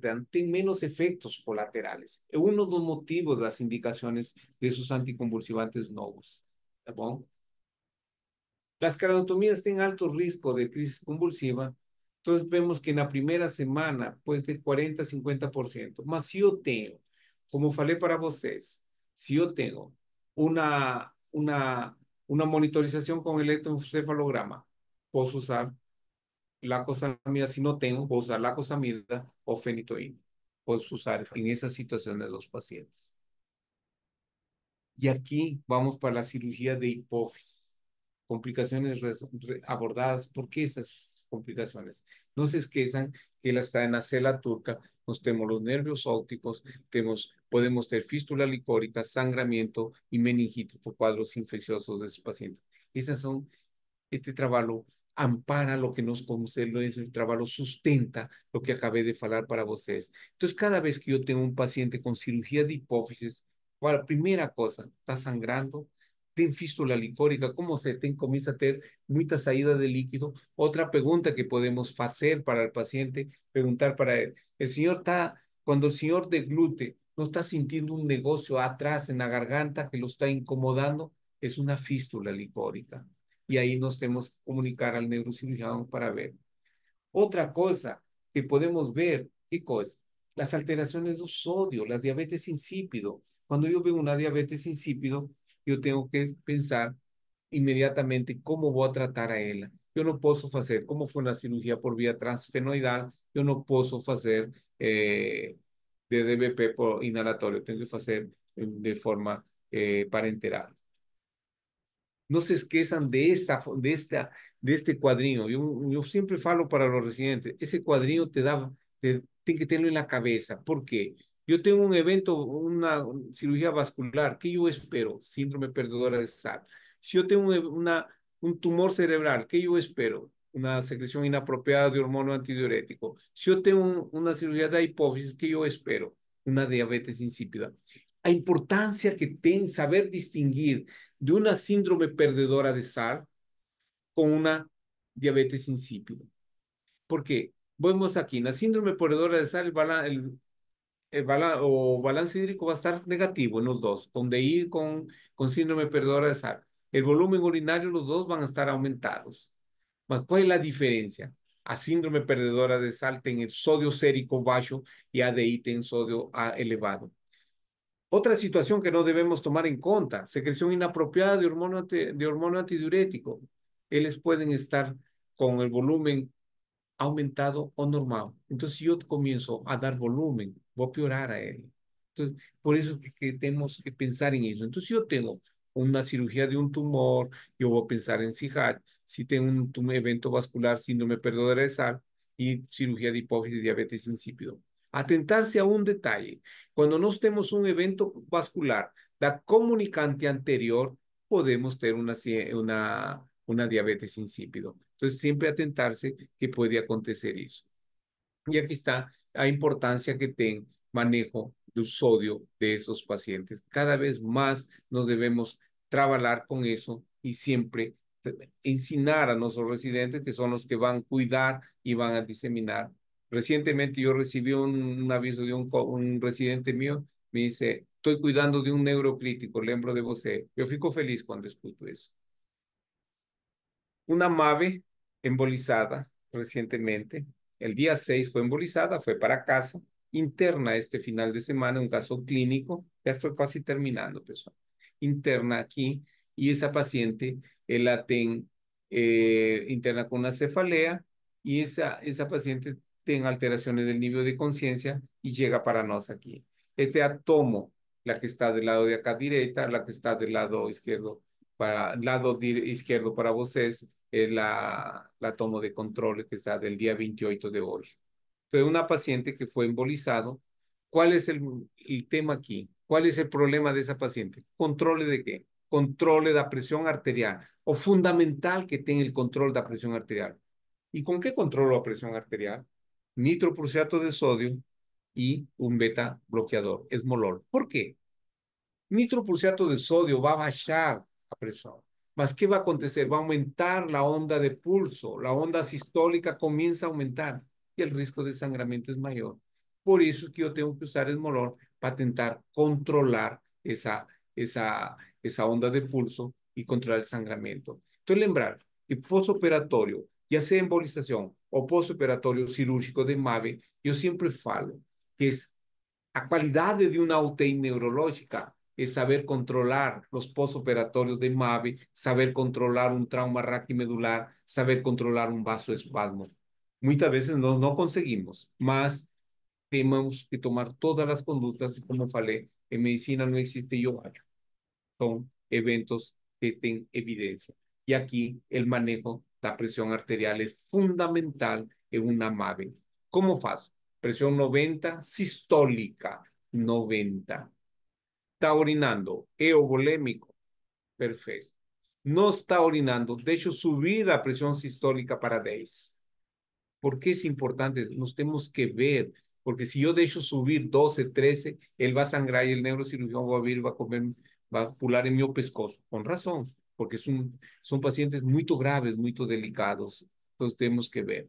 tan, tiene menos efectos colaterales, es uno de los motivos las indicaciones de sus anticonvulsivantes nuevos, ¿Está nuevos las carotomías tienen alto riesgo de crisis convulsiva. entonces vemos que en la primera semana puede ser 40% 50%. Mas si yo tengo como falei para ustedes si yo tengo una monitorización con monitorización con electroencefalograma, usar lacosamida si no tengo, puedo usar lacosamida o fenitoína. Puedo usar en esas situaciones los pacientes. Y aquí vamos para la cirugía de hipófisis. Complicaciones abordadas. ¿Por qué esas complicaciones? No se esquezan que la cela turca nos tenemos los nervios ópticos, tenemos, podemos tener fístula licórica, sangramiento y meningitis por cuadros infecciosos de esos pacientes. esas son, este trabajo ampara lo que nos es el trabajo, sustenta lo que acabé de hablar para ustedes, entonces cada vez que yo tengo un paciente con cirugía de hipófisis la primera cosa está sangrando, tiene fístula licórica, cómo se te comienza a tener mucha salida de líquido. otra pregunta que podemos hacer para el paciente, preguntar para él, el señor está, cuando el señor deglute, no está sintiendo un negocio atrás en la garganta que lo está incomodando? es una fístula licórica y ahí nos tenemos que comunicar al neurocirujano para ver. Otra cosa que podemos ver, ¿qué cosa? Las alteraciones de sodio, la diabetes insípido. Cuando yo veo una diabetes insípido, yo tengo que pensar inmediatamente cómo voy a tratar a ella. Yo no puedo hacer, como fue una cirugía por vía transfenoidal, yo no puedo hacer eh, de DBP por inhalatorio, tengo que hacer em, de forma eh, parenteral no se esquezan de, esta, de, esta, de este cuadrino Yo, siempre falo para los residentes, ese cuadrino te da, te, tiene que tenerlo en la cabeza. ¿Por qué? Yo tengo un evento, una cirugía vascular, ¿qué yo espero? Síndrome perdedora de sal. Si yo tengo una, un tumor cerebral, ¿qué yo espero? Una secreción inapropiada de hormono antidiurético. Si yo tengo una cirugía de hipófisis, ¿qué yo espero? Una diabetes insípida. La importancia que tiene saber distinguir de una síndrome perdedora de sal con una diabetes insípida. Porque qué? Vemos aquí, en la síndrome perdedora de sal, el, balance hídrico va a estar negativo en los dos, con DI, con, con síndrome perdedora de sal. El volumen urinario, los dos van a estar aumentados. ¿cuál es la diferencia? A síndrome perdedora de sal tiene el sodio sérico bajo y ADI en sodio elevado. Otra situación que no debemos tomar en cuenta, secreción inapropiada de hormona de hormona antidiurético. Ellos pueden estar con el volumen aumentado o normal. Entonces, si yo comienzo a dar volumen, voy a piorar a él. Entonces, por eso que, que tenemos que pensar en eso. Entonces, si yo tengo una cirugía de un tumor, yo voy a pensar en CIHAT. Si tengo un evento vascular, síndrome sal y cirugía de hipófisis, diabetes insípido. Atentarse a un detalle. Cuando no tenemos un evento vascular, la comunicante anterior, podemos tener una, una, una diabetes insípido. Entonces, siempre atentarse que puede acontecer eso. Y aquí está la importancia que tiene manejo del sodio de esos pacientes. Cada vez más nos debemos trabajar con eso y siempre ensinar a nuestros residentes, que son los que van a cuidar y van a diseminar Recientemente yo recibí un, aviso de un, residente mío, me dice, estoy cuidando de un neurocrítico, lembro de vos. Yo fico feliz cuando escucho eso. Una MAVE embolizada recientemente, el día 6 fue embolizada, fue para casa, interna este final de semana, un caso clínico, ya estoy casi terminando, pessoal, interna aquí, y esa paciente, el aten eh, interna con una cefalea, y esa, esa paciente en alteraciones del nivel de conciencia y llega para nos aquí. Este atomo la que está del lado de acá derecha, la que está del lado izquierdo para lado izquierdo para vos es la, la tomo de control que está del día 28 de hoy. Entonces, una paciente que fue embolizado, ¿cuál es el, tema aquí? ¿Cuál es el problema de esa paciente? ¿Controle de qué? Controle de la presión arterial. O fundamental que tenga el control de la presión arterial. ¿Y con qué controlo la presión arterial? nitroprusiato de sodio y un beta bloqueador, esmolol. ¿Por qué? Nitroprusiato de sodio va a bajar la presión. ¿Más qué va a acontecer? Va a aumentar la onda de pulso, la onda sistólica comienza a aumentar y el riesgo de sangramiento es mayor. Por eso es que yo tengo que usar esmolol para intentar controlar esa, esa, esa onda de pulso y controlar el sangramiento. Entonces, lembrar, el postoperatorio, ya sea embolización o postoperatorio cirúrgico de MAVE, yo siempre falo que es la cualidad de una UTI neurológica es saber controlar los postoperatorios de MAVE, saber controlar un trauma raquimedular, saber controlar un vasoespasmo. muchas veces no no conseguimos, más tenemos que tomar todas las conductas y como falei, en medicina no existe yo, son eventos que tienen evidencia y aquí el manejo la presión arterial es fundamental en una MAVE. ¿Cómo faz? Presión 90, sistólica 90. Está orinando, eogolémico. Perfecto. No está orinando, de hecho, subir la presión sistólica para 10. ¿Por qué es importante? Nos tenemos que ver, porque si yo dejo subir 12, 13, él va a sangrar y el neurocirujano va a vir, va a comer, va pular en mi pescozo. Con razón porque son, son pacientes muy graves, muy delicados. Entonces tenemos que ver.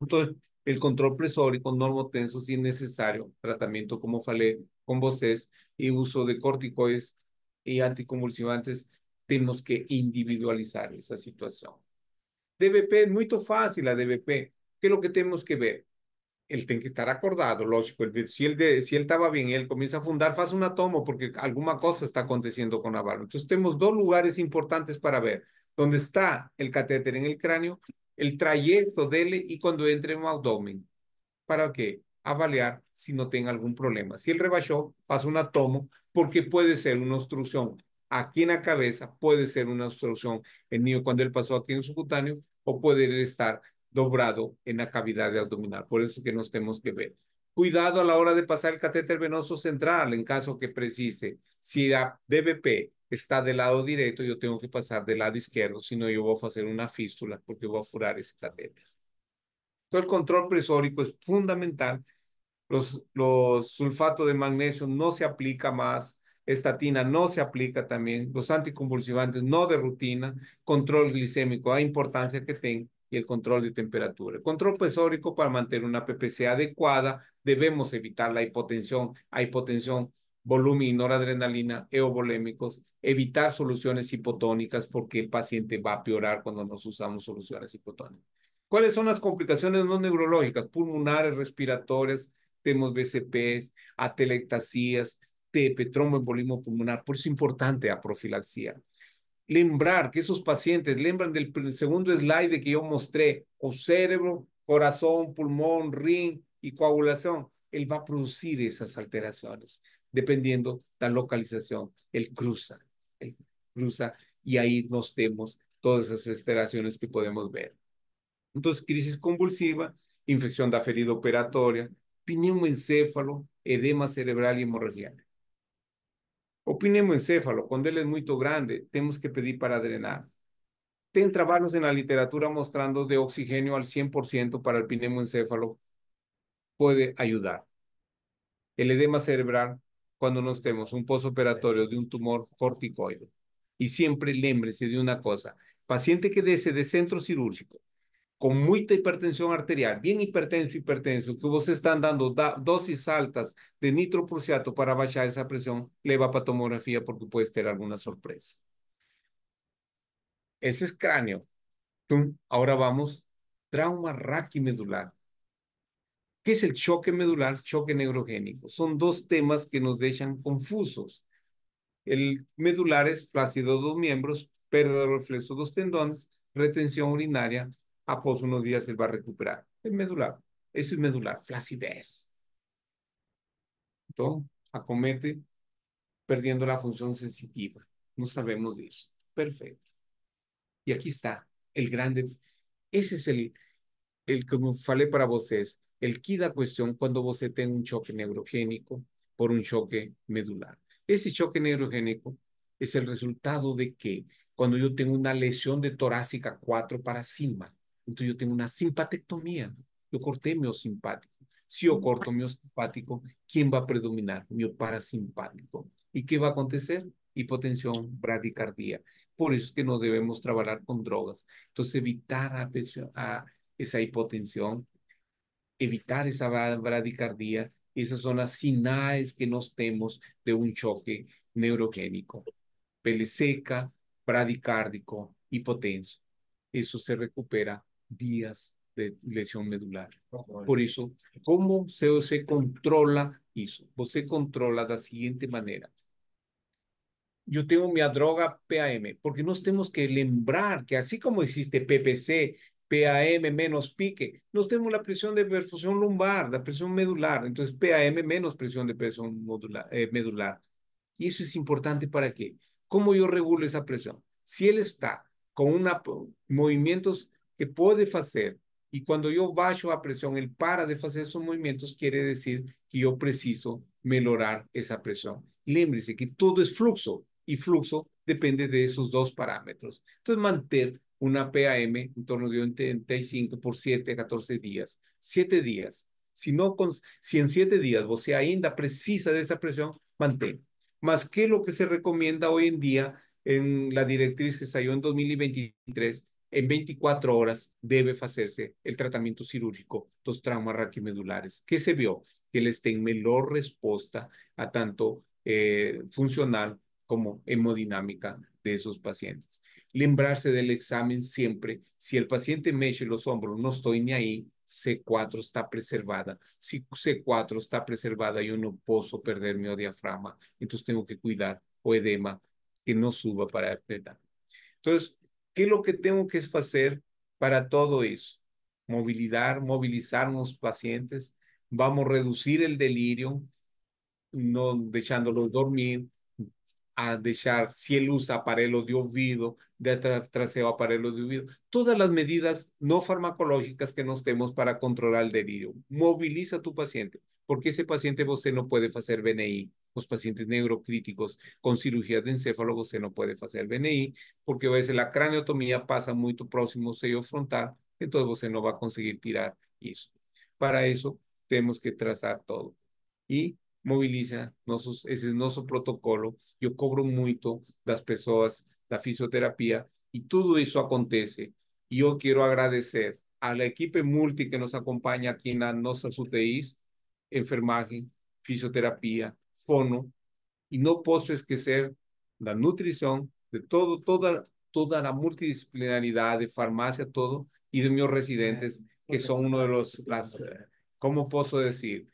Entonces, el control presórico, normotenso, si es necesario, tratamiento como falé, con voces y uso de corticoides y anticonvulsivantes, tenemos que individualizar esa situación. DBP es muy fácil, la DBP. ¿Qué es lo que tenemos que ver? él tiene que estar acordado, lógico. si, él si él estaba bien, él comienza a fundar, hace un atomo, porque alguna cosa está aconteciendo con Navarro. Entonces tenemos dos lugares importantes para ver, dónde está el catéter en el cráneo, el trayecto de él y cuando entre en un abdomen. ¿Para qué? Avaliar si no tiene algún problema. Si él rebasó, pasa un atomo, porque puede ser una obstrucción aquí en la cabeza, puede ser una obstrucción el niño cuando él pasó aquí en su cutáneo o puede estar dobrado en la cavidad abdominal. Por eso que nos tenemos que ver. Cuidado a la hora de pasar el catéter venoso central en caso que precise. Si la DBP está del lado derecho, yo tengo que pasar del lado izquierdo, si no yo voy a hacer una fístula porque voy a furar ese catéter. Entonces el control presórico es fundamental. Los, los sulfatos de magnesio no se aplica más, estatina no se aplica también, los anticonvulsivantes no de rutina, control glicémico, hay importancia que tenga y el control de temperatura. El control presórico para mantener una PPC adecuada, debemos evitar la hipotensión, a hipotensión, volumen y noradrenalina, eobolémicos, evitar soluciones hipotónicas porque el paciente va a peorar cuando nos usamos soluciones hipotónicas. ¿Cuáles son las complicaciones no neurológicas? Pulmonares, respiratorias, tenemos BCPs, atelectasías, TP, tromboembolismo pulmonar. Por eso es importante la profilaxia lembrar que esos pacientes, lembran del segundo slide que yo mostré, o cerebro, corazón, pulmón, rin y coagulación, él va a producir esas alteraciones dependiendo de la localización. Él cruza, cruza y ahí nos vemos todas esas alteraciones que podemos ver. Entonces, crisis convulsiva, infección de ferida operatoria, pineuma encéfalo, edema cerebral y hemorragia. O encéfalo, cuando él es muy grande, tenemos que pedir para drenar. Ten trabajos en la literatura mostrando de oxígeno al 100% para el encéfalo puede ayudar. El edema cerebral, cuando nos tenemos un postoperatorio de un tumor corticoide. Y siempre lembrese de una cosa, paciente que desee de centro cirúrgico con mucha hipertensión arterial, bien hipertenso, hipertenso, que vos están dando dosis altas de nitroprusiato para bajar esa presión, va para tomografía porque puedes tener alguna sorpresa. Ese es cráneo. Ahora vamos, trauma raquimedular. ¿Qué es el choque medular, choque neurogénico? Son dos temas que nos dejan confusos. El medular es plácido dos miembros, pérdida de reflexo dos tendones, retención urinaria, a unos días él va a recuperar. Es medular. Eso es medular, flacidez. Entonces acomete perdiendo la función sensitiva. No sabemos de eso. Perfecto. Y aquí está el grande. Ese es el, el como falé para vos es el que da cuestión cuando vos tenés un choque neurogénico por un choque medular. Ese choque neurogénico es el resultado de que cuando yo tengo una lesión de torácica 4 para cima, entonces yo tengo una simpatectomía. Yo corté simpático. Si yo corto simpático, ¿quién va a predominar? parasimpático. ¿Y qué va a acontecer? Hipotensión, bradicardía. Por eso es que no debemos trabajar con drogas. Entonces evitar a, esa hipotensión, evitar esa bradicardía, esas son las sinales que nos temos de un choque neurogénico. Pele seca, bradicárdico, hipotenso. Eso se recupera días de lesión medular. Por eso, ¿cómo se se controla eso? Se controla de la siguiente manera. Yo tengo mi droga PAM, porque nos tenemos que lembrar que así como existe PPC, PAM menos pique, nos tenemos la presión de perfusión lumbar, la presión medular. Entonces, PAM menos presión de presión eh, medular. Y eso es importante para que, ¿cómo yo regulo esa presión? Si él está con movimientos... movimientos que puede hacer y cuando yo bajo la presión, él para de hacer esos movimientos, quiere decir que yo preciso mejorar esa presión. Lembrese que todo es flujo, y flujo depende de esos dos parámetros. Entonces, mantener una PAM en torno de 85 por 7 a 14 días, 7 si Si en si en 7 vos sea ainda precisa de esa presión, mantén. Más que lo que se recomienda hoy en día, en la directriz que salió en 2023 en 24 horas debe hacerse el tratamiento cirúrgico dos traumas raquimedulares. Que se vio? Que les tenga menor respuesta a tanto eh, funcional como hemodinámica de esos pacientes. Lembrarse del examen siempre. Si el paciente meche los hombros, no estoy ni ahí, C4 está preservada. Si C4 está preservada, yo no puedo perder mi diafragma. Entonces tengo que cuidar o edema que no suba para el Entonces, ¿Qué es lo que tengo que hacer para todo eso? Movilizar, movilizar pacientes, vamos a reducir el delirio, no dejándolos dormir, a dejar, si él usa aparelos de oído, de traseo aparelos de oído, todas las medidas no farmacológicas que nos tenemos para controlar el delirio. Moviliza a tu paciente, porque ese paciente vos no puede hacer BNI, los pacientes neurocríticos con cirugía de encéfalo no puede hacer el BNI, porque veces veces la pasa pasa tu próximo al seio frontal, usted no va a conseguir tirar eso Para eso tenemos que trazar todo. y moviliza ese es nuestro protocolo. yo cobro mucho las personas, la fisioterapia y todo eso acontece. y yo quiero agradecer la equipe multi que nos acompaña aquí en la nossas UTIs, enfermaje fisioterapia, y no puedo que esquecer la nutrición de todo, toda, toda multidisciplinaridad de farmacia, todo, y de mis residentes, que uno de los las, ¿cómo puedo decir?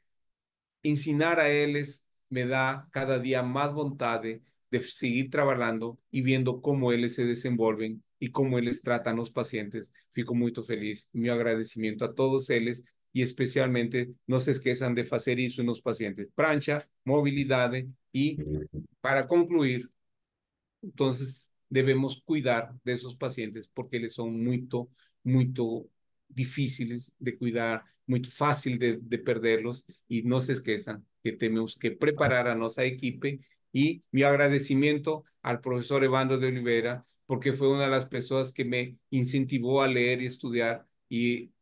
ensinar a ellos me da cada día más voluntad de seguir trabajando y viendo cómo ellos se y y cómo tratan tratan los pacientes. Fico muy feliz. mi agradecimiento a todos ellos, y especialmente no se esquezan de hacer eso en los pacientes. Prancha, movilidad, y para concluir, entonces debemos cuidar de esos pacientes porque les son muy muy difíciles de cuidar, muy fácil de, perderlos, y no se esquezan que tenemos que preparar a nuestra equipe y mi agradecimiento al profesor Evandro de Oliveira porque fue una de las personas que me incentivó a leer y estudiar, y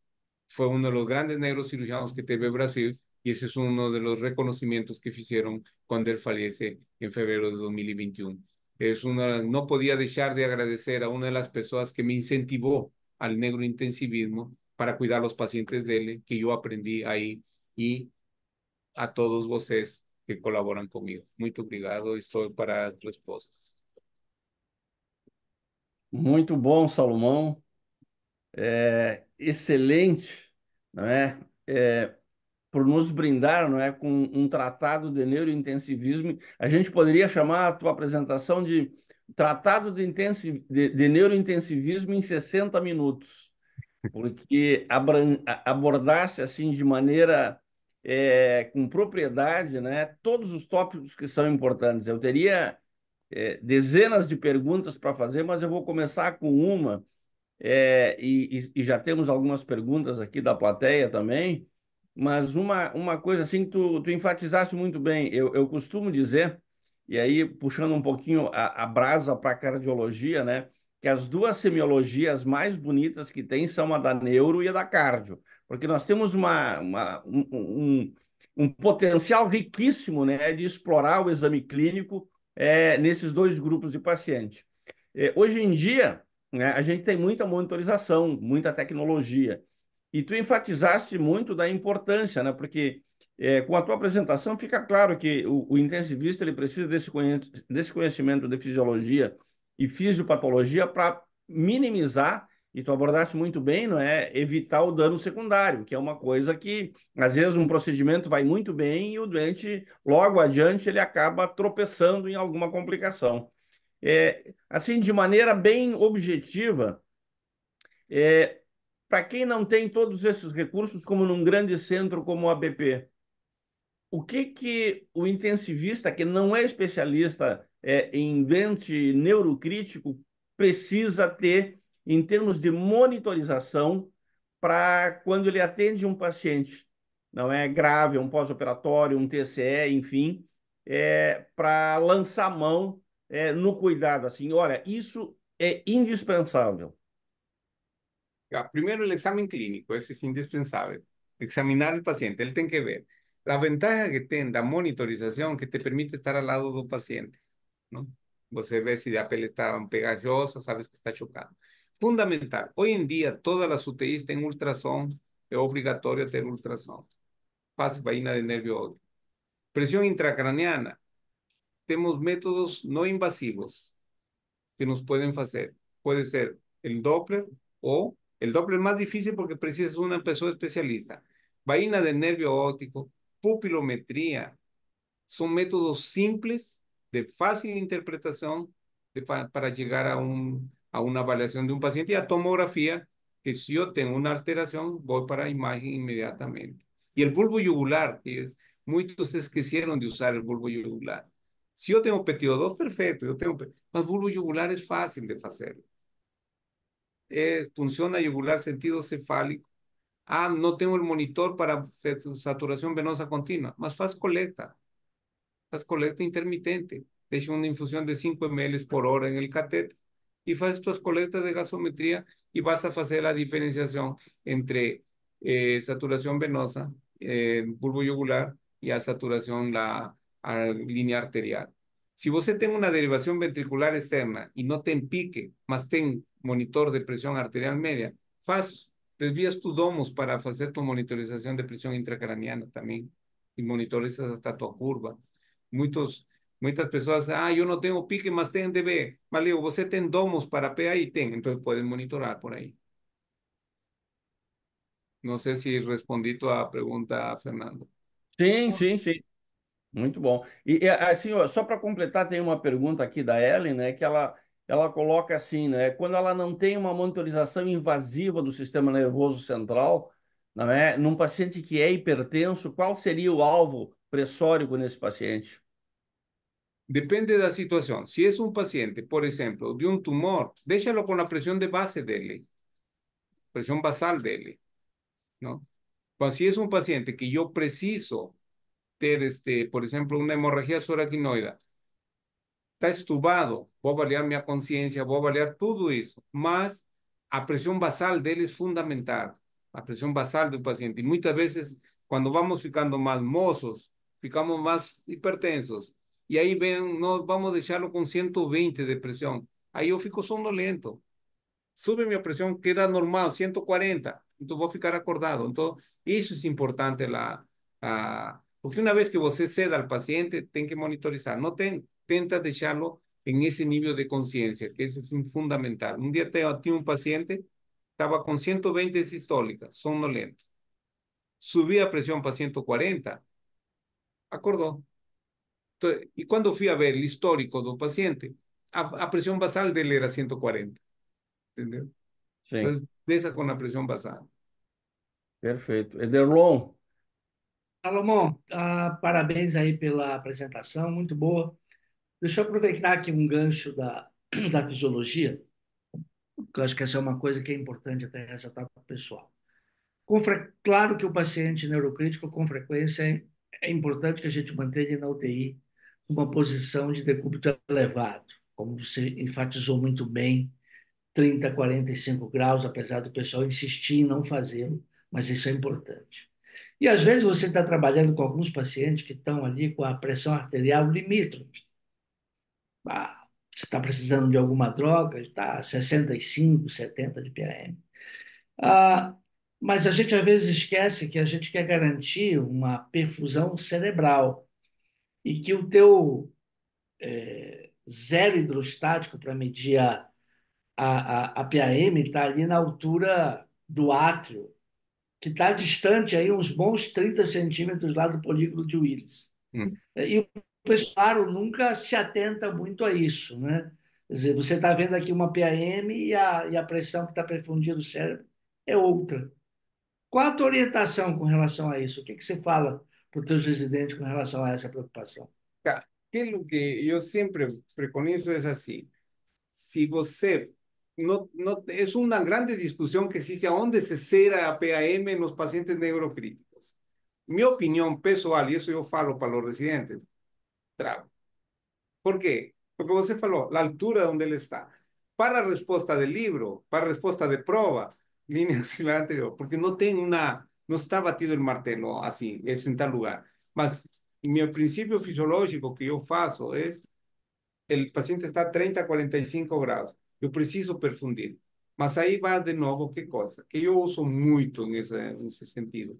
fue uno de los grandes negros cirujanos que teve Brasil y ese es uno de los reconocimientos que hicieron cuando él fallece en febrero de 2021. Es una, no podía dejar de agradecer a una de las personas que me incentivó al negro intensivismo para cuidar a los pacientes de él, que yo aprendí ahí, y a todos ustedes que colaboran conmigo. Muy obrigado, estoy para respuestas. Muito bom, Salomão. Eh... excelente, não é? é por nos brindar não é, com um tratado de neurointensivismo. A gente poderia chamar a tua apresentação de Tratado de, intensi... de, de Neurointensivismo em 60 Minutos, porque abran... abordasse assim de maneira é, com propriedade né, todos os tópicos que são importantes. Eu teria é, dezenas de perguntas para fazer, mas eu vou começar com uma é, e, e, já temos algumas perguntas aqui da plateia também, mas uma, uma coisa assim que tu, tu enfatizaste muito bem, eu, eu costumo dizer, e aí puxando um pouquinho a, a brasa para a cardiologia, né? Que as duas semiologias mais bonitas que tem são a da neuro e a da cardio, porque nós temos uma, uma um, um, um potencial riquíssimo né, de explorar o exame clínico é, nesses dois grupos de paciente. É, hoje em dia, né, a gente tem muita monitorização, muita tecnologia. E tu enfatizaste muito da importância, né? Porque é, com a tua apresentação fica claro que o, o intensivista ele precisa desse, desse conhecimento de fisiologia e fisiopatologia para minimizar e tu abordaste muito bem, não é? Evitar o dano secundário, que é uma coisa que às vezes um procedimento vai muito bem e o doente logo adiante ele acaba tropeçando em alguma complicação. É, assim, de maneira bem objetiva, é, para quem não tem todos esses recursos, como num grande centro como o ABP, o que, que o intensivista, que não é especialista é, em dente neurocrítico, precisa ter em termos de monitorização para quando ele atende um paciente, não é grave, é um pós-operatório, um TCE, enfim, é, para lançar mão é, no cuidado, assim, olha, isso é indispensável? Primero el examen clínico, ese es indispensable. Examinar al paciente, Él tiene que ver. La ventaja que tiene monitorización monitorización que te permite estar al lado del paciente. Não? Você vê si a pele está pegajosa, sabes que está chocado. Fundamental, Hoy en día, todas las UTIs tienen ultrason. Es obligatorio tener ultrason. Faz vaina de nervio. óptico. presión intracraniana, tenemos métodos no invasivos que nos pueden hacer. Puede ser el Doppler o el Doppler más difícil porque precisa de una especialista. Vaina de nervio óptico, pupilometría, son métodos simples, de fácil interpretación para llegar a, un a una evaluación de un paciente Y a tomografía, que si yo tengo una alteración, voy para la inmediatamente y Y el bulbo yugular, que se esquecieron de usar el bulbo yugular. Si yo tengo petido 2 perfecto yo tengo más bulbo yugular es fácil de hacer. funciona yugular sentido cefálico. Ah, no tengo el monitor para saturación venosa continua. más faz coleta. Faz coleta intermitente. Deja una infusión de 5 ml por hora en el catéter Y faz tus coletas de gasometría y vas a hacer la diferenciación entre eh, saturación venosa, eh, bulbo yugular y a saturación... la línea arterial. Si usted tiene una derivación ventricular externa y no te pique, más ten monitor de presión arterial media, faz, desvías tu domos para hacer tu monitorización de presión intracraniana también y monitorizas hasta tu curva. Muchos, muchas personas, ah, yo no tengo pique, más ten DB. Vale, o vosotros ten domos para PA y TEN, entonces pueden monitorar por No sé sé si respondí tu pregunta, Fernando. Sí, sí, sí. Muito bom. E assim, só para completar, tem uma pergunta aqui da Ellen, né, que ela, ela coloca assim, né, quando ela não tem uma monitorização invasiva do sistema nervoso central, é num paciente que é hipertenso, qual seria o alvo pressórico nesse paciente? Depende da situação. Se é um paciente, por exemplo, de um tumor, deixa-lo com a pressão de base dele, pressão basal dele. Não? Mas se é um paciente que eu preciso este, por ejemplo una hemorragia subaracnoidea. Está estubado, voy evaluar mi conciencia voy a avaliar todo eso, más la presión basal de él es fundamental, la presión basal del paciente. y muchas veces cuando vamos ficando más mozos, ficamos más hipertensos. y ahí ven no vamos a dejarlo con 120 de presión, ahí yo fico lento Sube mi presión queda normal, 140. entonces voy a ficar acordado. entonces eso es importante, la... Porque una vez que usted ceda al paciente, tiene que monitorizar. No ten, tenta dejarlo en ese nivel de conciencia, que es fundamental. Un día tenía un paciente, estaba con 120 sistólica, sonolento. subí a presión para 140, Acordó. Y cuando fui a ver el histórico del paciente, a, presión basal basal él era 140. Sí. Sí. De esa con la presión basal. Perfecto. de Ron. Salomão, ah, parabéns aí pela apresentação, muito boa. Deixa eu aproveitar aqui um gancho da, da fisiologia, que eu acho que essa é uma coisa que é importante até ressaltar para o pessoal. Fre... Claro que o paciente neurocrítico, com frequência, é importante que a gente mantenha na UTI uma posição de decúbito elevado, como você enfatizou muito bem, 30, 45 graus, apesar do pessoal insistir em não fazê-lo, mas isso é importante. E às vezes você está trabalhando com alguns pacientes que estão ali com a pressão arterial limítrofe. Ah, você está precisando de alguma droga, está 65, 70 de PAM Ah, mas a gente às vezes esquece que a gente quer garantir uma perfusão cerebral e que o teu é, zero hidrostático para medir a, a, a PAM está ali na altura do átrio que está distante aí uns bons 30 centímetros lá do polígono de Willis. Hum. É, e o pessoal nunca se atenta muito a isso, né? Quer dizer, você está vendo aqui uma PAM e a, e a pressão que está perfundindo o cérebro é outra. Qual a tua orientação com relação a isso? O que, que você fala para os teus residentes com relação a essa preocupação? Cara, aquilo que eu sempre preconizo é assim, se você no, no, es una grande discusión que existe a dónde se cera PAM en los pacientes neurocríticos. Mi opinión personal, y eso yo falo para los residentes, trago. ¿Por qué? Porque usted faló, la altura donde él está. Para respuesta del libro, para respuesta de prueba, línea auxiliar anterior, porque no tengo una, no está batido el martelo así, es en tal lugar. Más, mi principio fisiológico que yo paso es, el paciente está a 30, 45 grados yo preciso perfundir. Mas ahí va de nuevo, ¿qué cosa? Que yo uso mucho en ese sentido.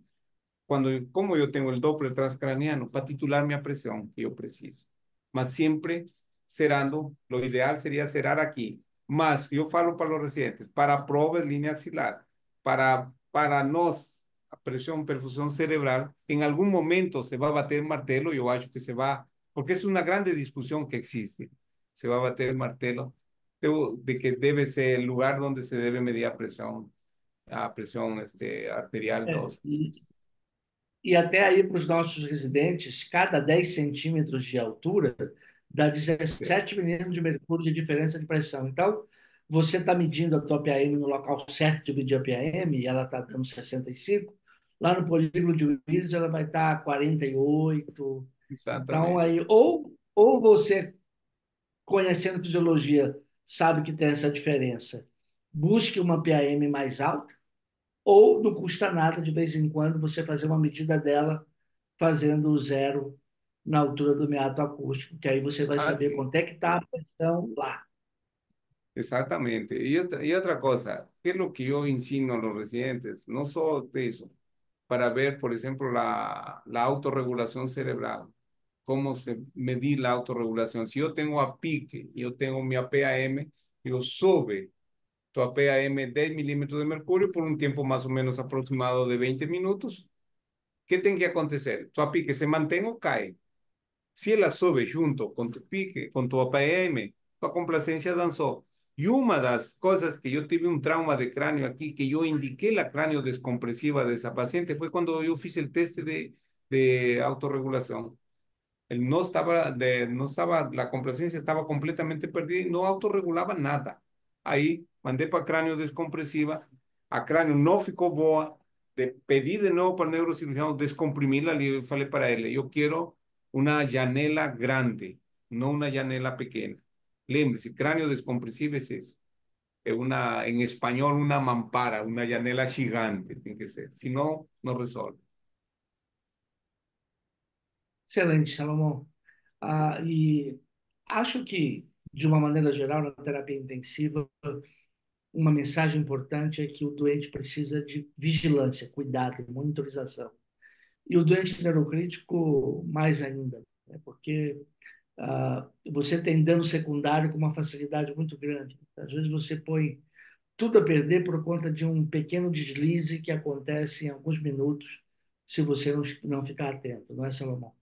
cuando como yo tengo el Doppler transcraniano, para titular mi presión, que preciso. Mas siempre cerando, lo ideal sería cerrar aquí. más yo falo para los residentes, para probar línea axilar, para, para nós, presión, perfusión cerebral, en algún momento se va a bater martelo, yo acho que se va, porque es una grande discusión que existe. Se va a bater martelo debo, de que debe ser el lugar donde se debe medir a presión, a presión este, arterial. É, e, e até aí para os nossos residentes, cada 10 centímetros de altura dá 17 é. milímetros de mercúrio de diferença de pressão. Então, você está medindo a tua PAM no local certo de medir a PAM e ela está dando 65, lá no polígono de Willis ela vai estar tá 48. Então, Exatamente. Então, aí, ou, ou você, conhecendo fisiologia, sabe que tem essa diferença. Busque uma PAM mais alta, ou não custa nada de vez em quando você fazer uma medida dela fazendo o zero na altura do meato acústico, que aí você vai ah, saber sim. quanto é que está a pressão lá. Exatamente. E outra, e outra coisa, pelo é que eu ensino aos residentes, não só disso, para ver, por exemplo, a, a autorregulação cerebral. cómo se medir la autorregulación. Si yo tengo a pique, yo tengo mi APAM, yo sube tu APAM 10 milímetros de mercurio por un tiempo más o menos aproximado de 20 minutos, ¿qué tiene que acontecer? Tu apique se mantiene o cae. Si él la sube junto con tu pique, con tu APAM, tu complacencia danzó. Y una de las cosas que yo tuve un trauma de cráneo aquí, que yo indiqué la cráneo descompresiva de esa paciente, fue cuando yo hice el test de, de autorregulación no estaba, de, no estaba, la complacencia estaba completamente perdida y no autorregulaba nada. Ahí mandé para cráneo descompresiva, a cráneo no ficó boa, de pedir de nuevo para el neurocirujano descomprimirla, le fale para él, yo quiero una llanela grande, no una llanela pequeña. Lembre, cráneo descompresivo es eso. Es eh, una, en español, una mampara, una llanela gigante, tiene que ser. Si no, no resuelve. Excelente, Salomão. Ah, e acho que, de uma maneira geral, na terapia intensiva, uma mensagem importante é que o doente precisa de vigilância, cuidado, monitorização. E o doente neurocrítico, mais ainda, né? porque ah, você tem dano secundário com uma facilidade muito grande. Às vezes você põe tudo a perder por conta de um pequeno deslize que acontece em alguns minutos se você não, não ficar atento, não é, Salomão?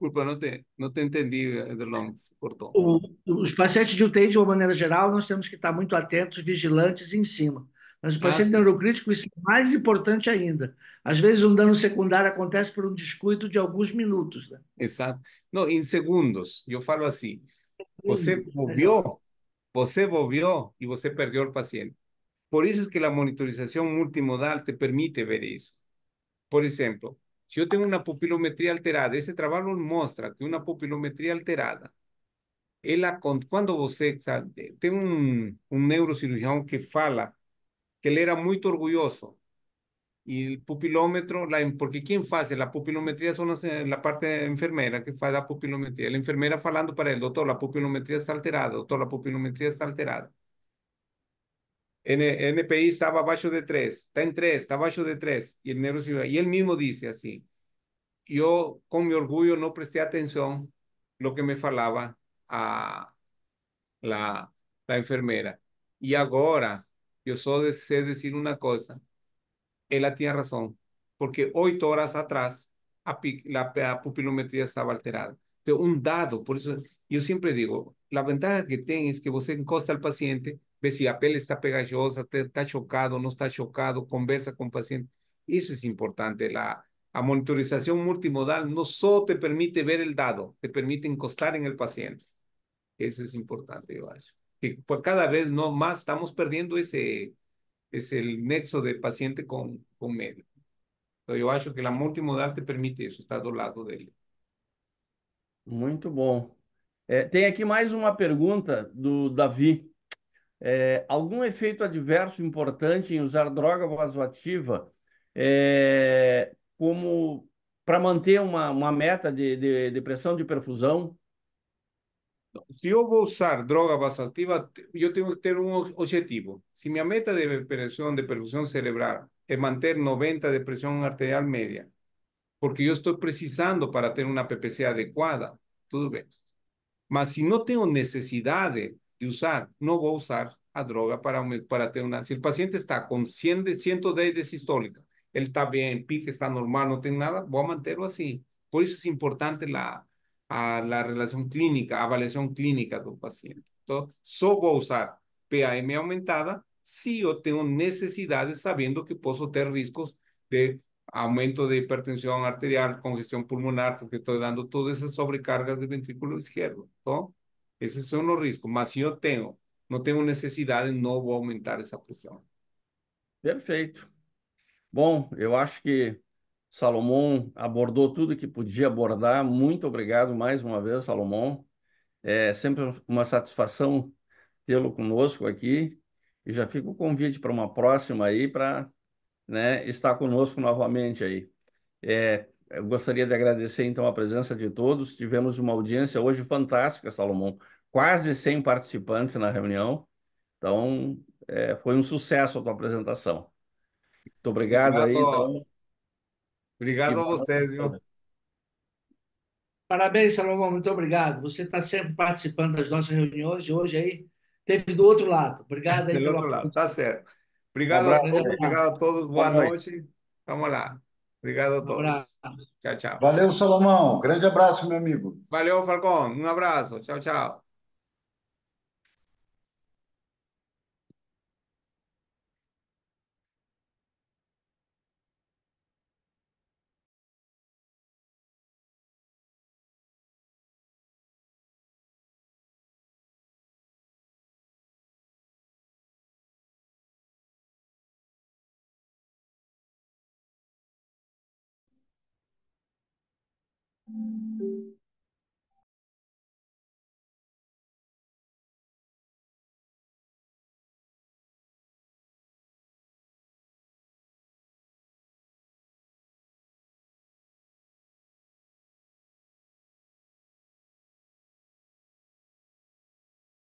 Desculpa, não te, não te entendi, Ederlon, cortou. O, os pacientes de UTI, de uma maneira geral, nós temos que estar muito atentos, vigilantes e em cima. Mas o ah, paciente ah, neurocrítico, isso é mais importante ainda. Às vezes, um dano secundário acontece por um descuido de alguns minutos. Né? Exato. Não, em segundos. Eu falo assim: você moviu, né? você moviu e você perdeu o paciente. Por isso é que a monitorização multimodal te permite ver isso. Por exemplo, Si yo tengo una pupilometría alterada, ese trabajo muestra que una pupilometría alterada, Ella cuando vos tengo un un neurocirujano que fala que él era muy orgulloso, y el pupilómetro, la, porque quién hace la pupilometría son las eh, la parte enfermera que hace la pupilometría, la enfermera hablando para el doctor, la pupilometría está alterada, doctor, la pupilometría está alterada. NPI estaba abajo de 3, está en 3, está abajo de 3, y el neurocirujano, y él mismo dice así, yo con mi orgullo no presté atención lo que me falaba a la, la enfermera. Y ahora, yo solo sé decir una cosa, ella tiene razón, porque ocho horas atrás la, pupilometría estaba alterada. de un dado, por eso yo siempre digo, la ventaja que tiene es que usted encosta al paciente ve si la piel está pegajosa, está chocado, no está chocado, conversa con paciente. Eso es importante. La, monitorización multimodal no solo te permite ver el dado, te permite encostar en el paciente. Eso es importante, yo acho. cada vez no más estamos perdiendo ese, es el nexo de paciente con, con médico. Yo creo acho que la multimodal te permite eso, está do lado él Muito bom. tengo eh, tem aquí más una pregunta do Davi. É, algum efeito adverso importante em usar droga vasoativa é, como para manter uma, uma meta de, de, de pressão de perfusão? Se eu vou usar droga vasoativa, eu tenho que ter um objetivo. Se minha meta de pressão de perfusão cerebral é manter 90 de pressão arterial média, porque eu estou precisando para ter uma PPC adequada, tudo bem. Mas se não tenho necessidade de usar, voy a usar a droga para, para tener si el paciente está con 100, 110 de sistólica, él está bien, pique está normal, no tiene nada, voy a mantenerlo así, Por eso es importante la a, la relación clínica, a clínica del paciente. solo voy a usar PAM aumentada si yo tengo necesidades sabiendo que puedo tener riesgos de aumento de hipertensión arterial, congestión pulmonar, porque estoy dando todas esas sobrecargas del ventrículo izquierdo, ¿no? Esses são os riscos. Mas se eu tenho, não tenho necessidade, não vou aumentar essa pressão. Perfeito. Bom, eu acho que Salomão abordou tudo que podia abordar. Muito obrigado mais uma vez, Salomão. É sempre uma satisfação tê-lo conosco aqui. E já fica o convite para uma próxima aí, para né, estar conosco novamente aí. É, eu gostaria de agradecer então a presença de todos. Tivemos uma audiência hoje fantástica, Salomão. Quase 100 participantes na reunião. Então, é, foi um sucesso a tua apresentação. Muito obrigado, obrigado aí. Então... Obrigado e... a você, viu? Parabéns, Salomão, muito obrigado. Você está sempre participando das nossas reuniões e hoje aí. Teve do outro lado. Obrigado aí. Do outro lado, tá certo. Obrigado, um abraço, a todos, obrigado a todos, boa, boa noite. noite. Vamos lá. Obrigado a todos. tchau, tchau. Valeu, Salomão. Grande abraço, meu amigo. Valeu, Falcão. Um abraço. Tchau, tchau.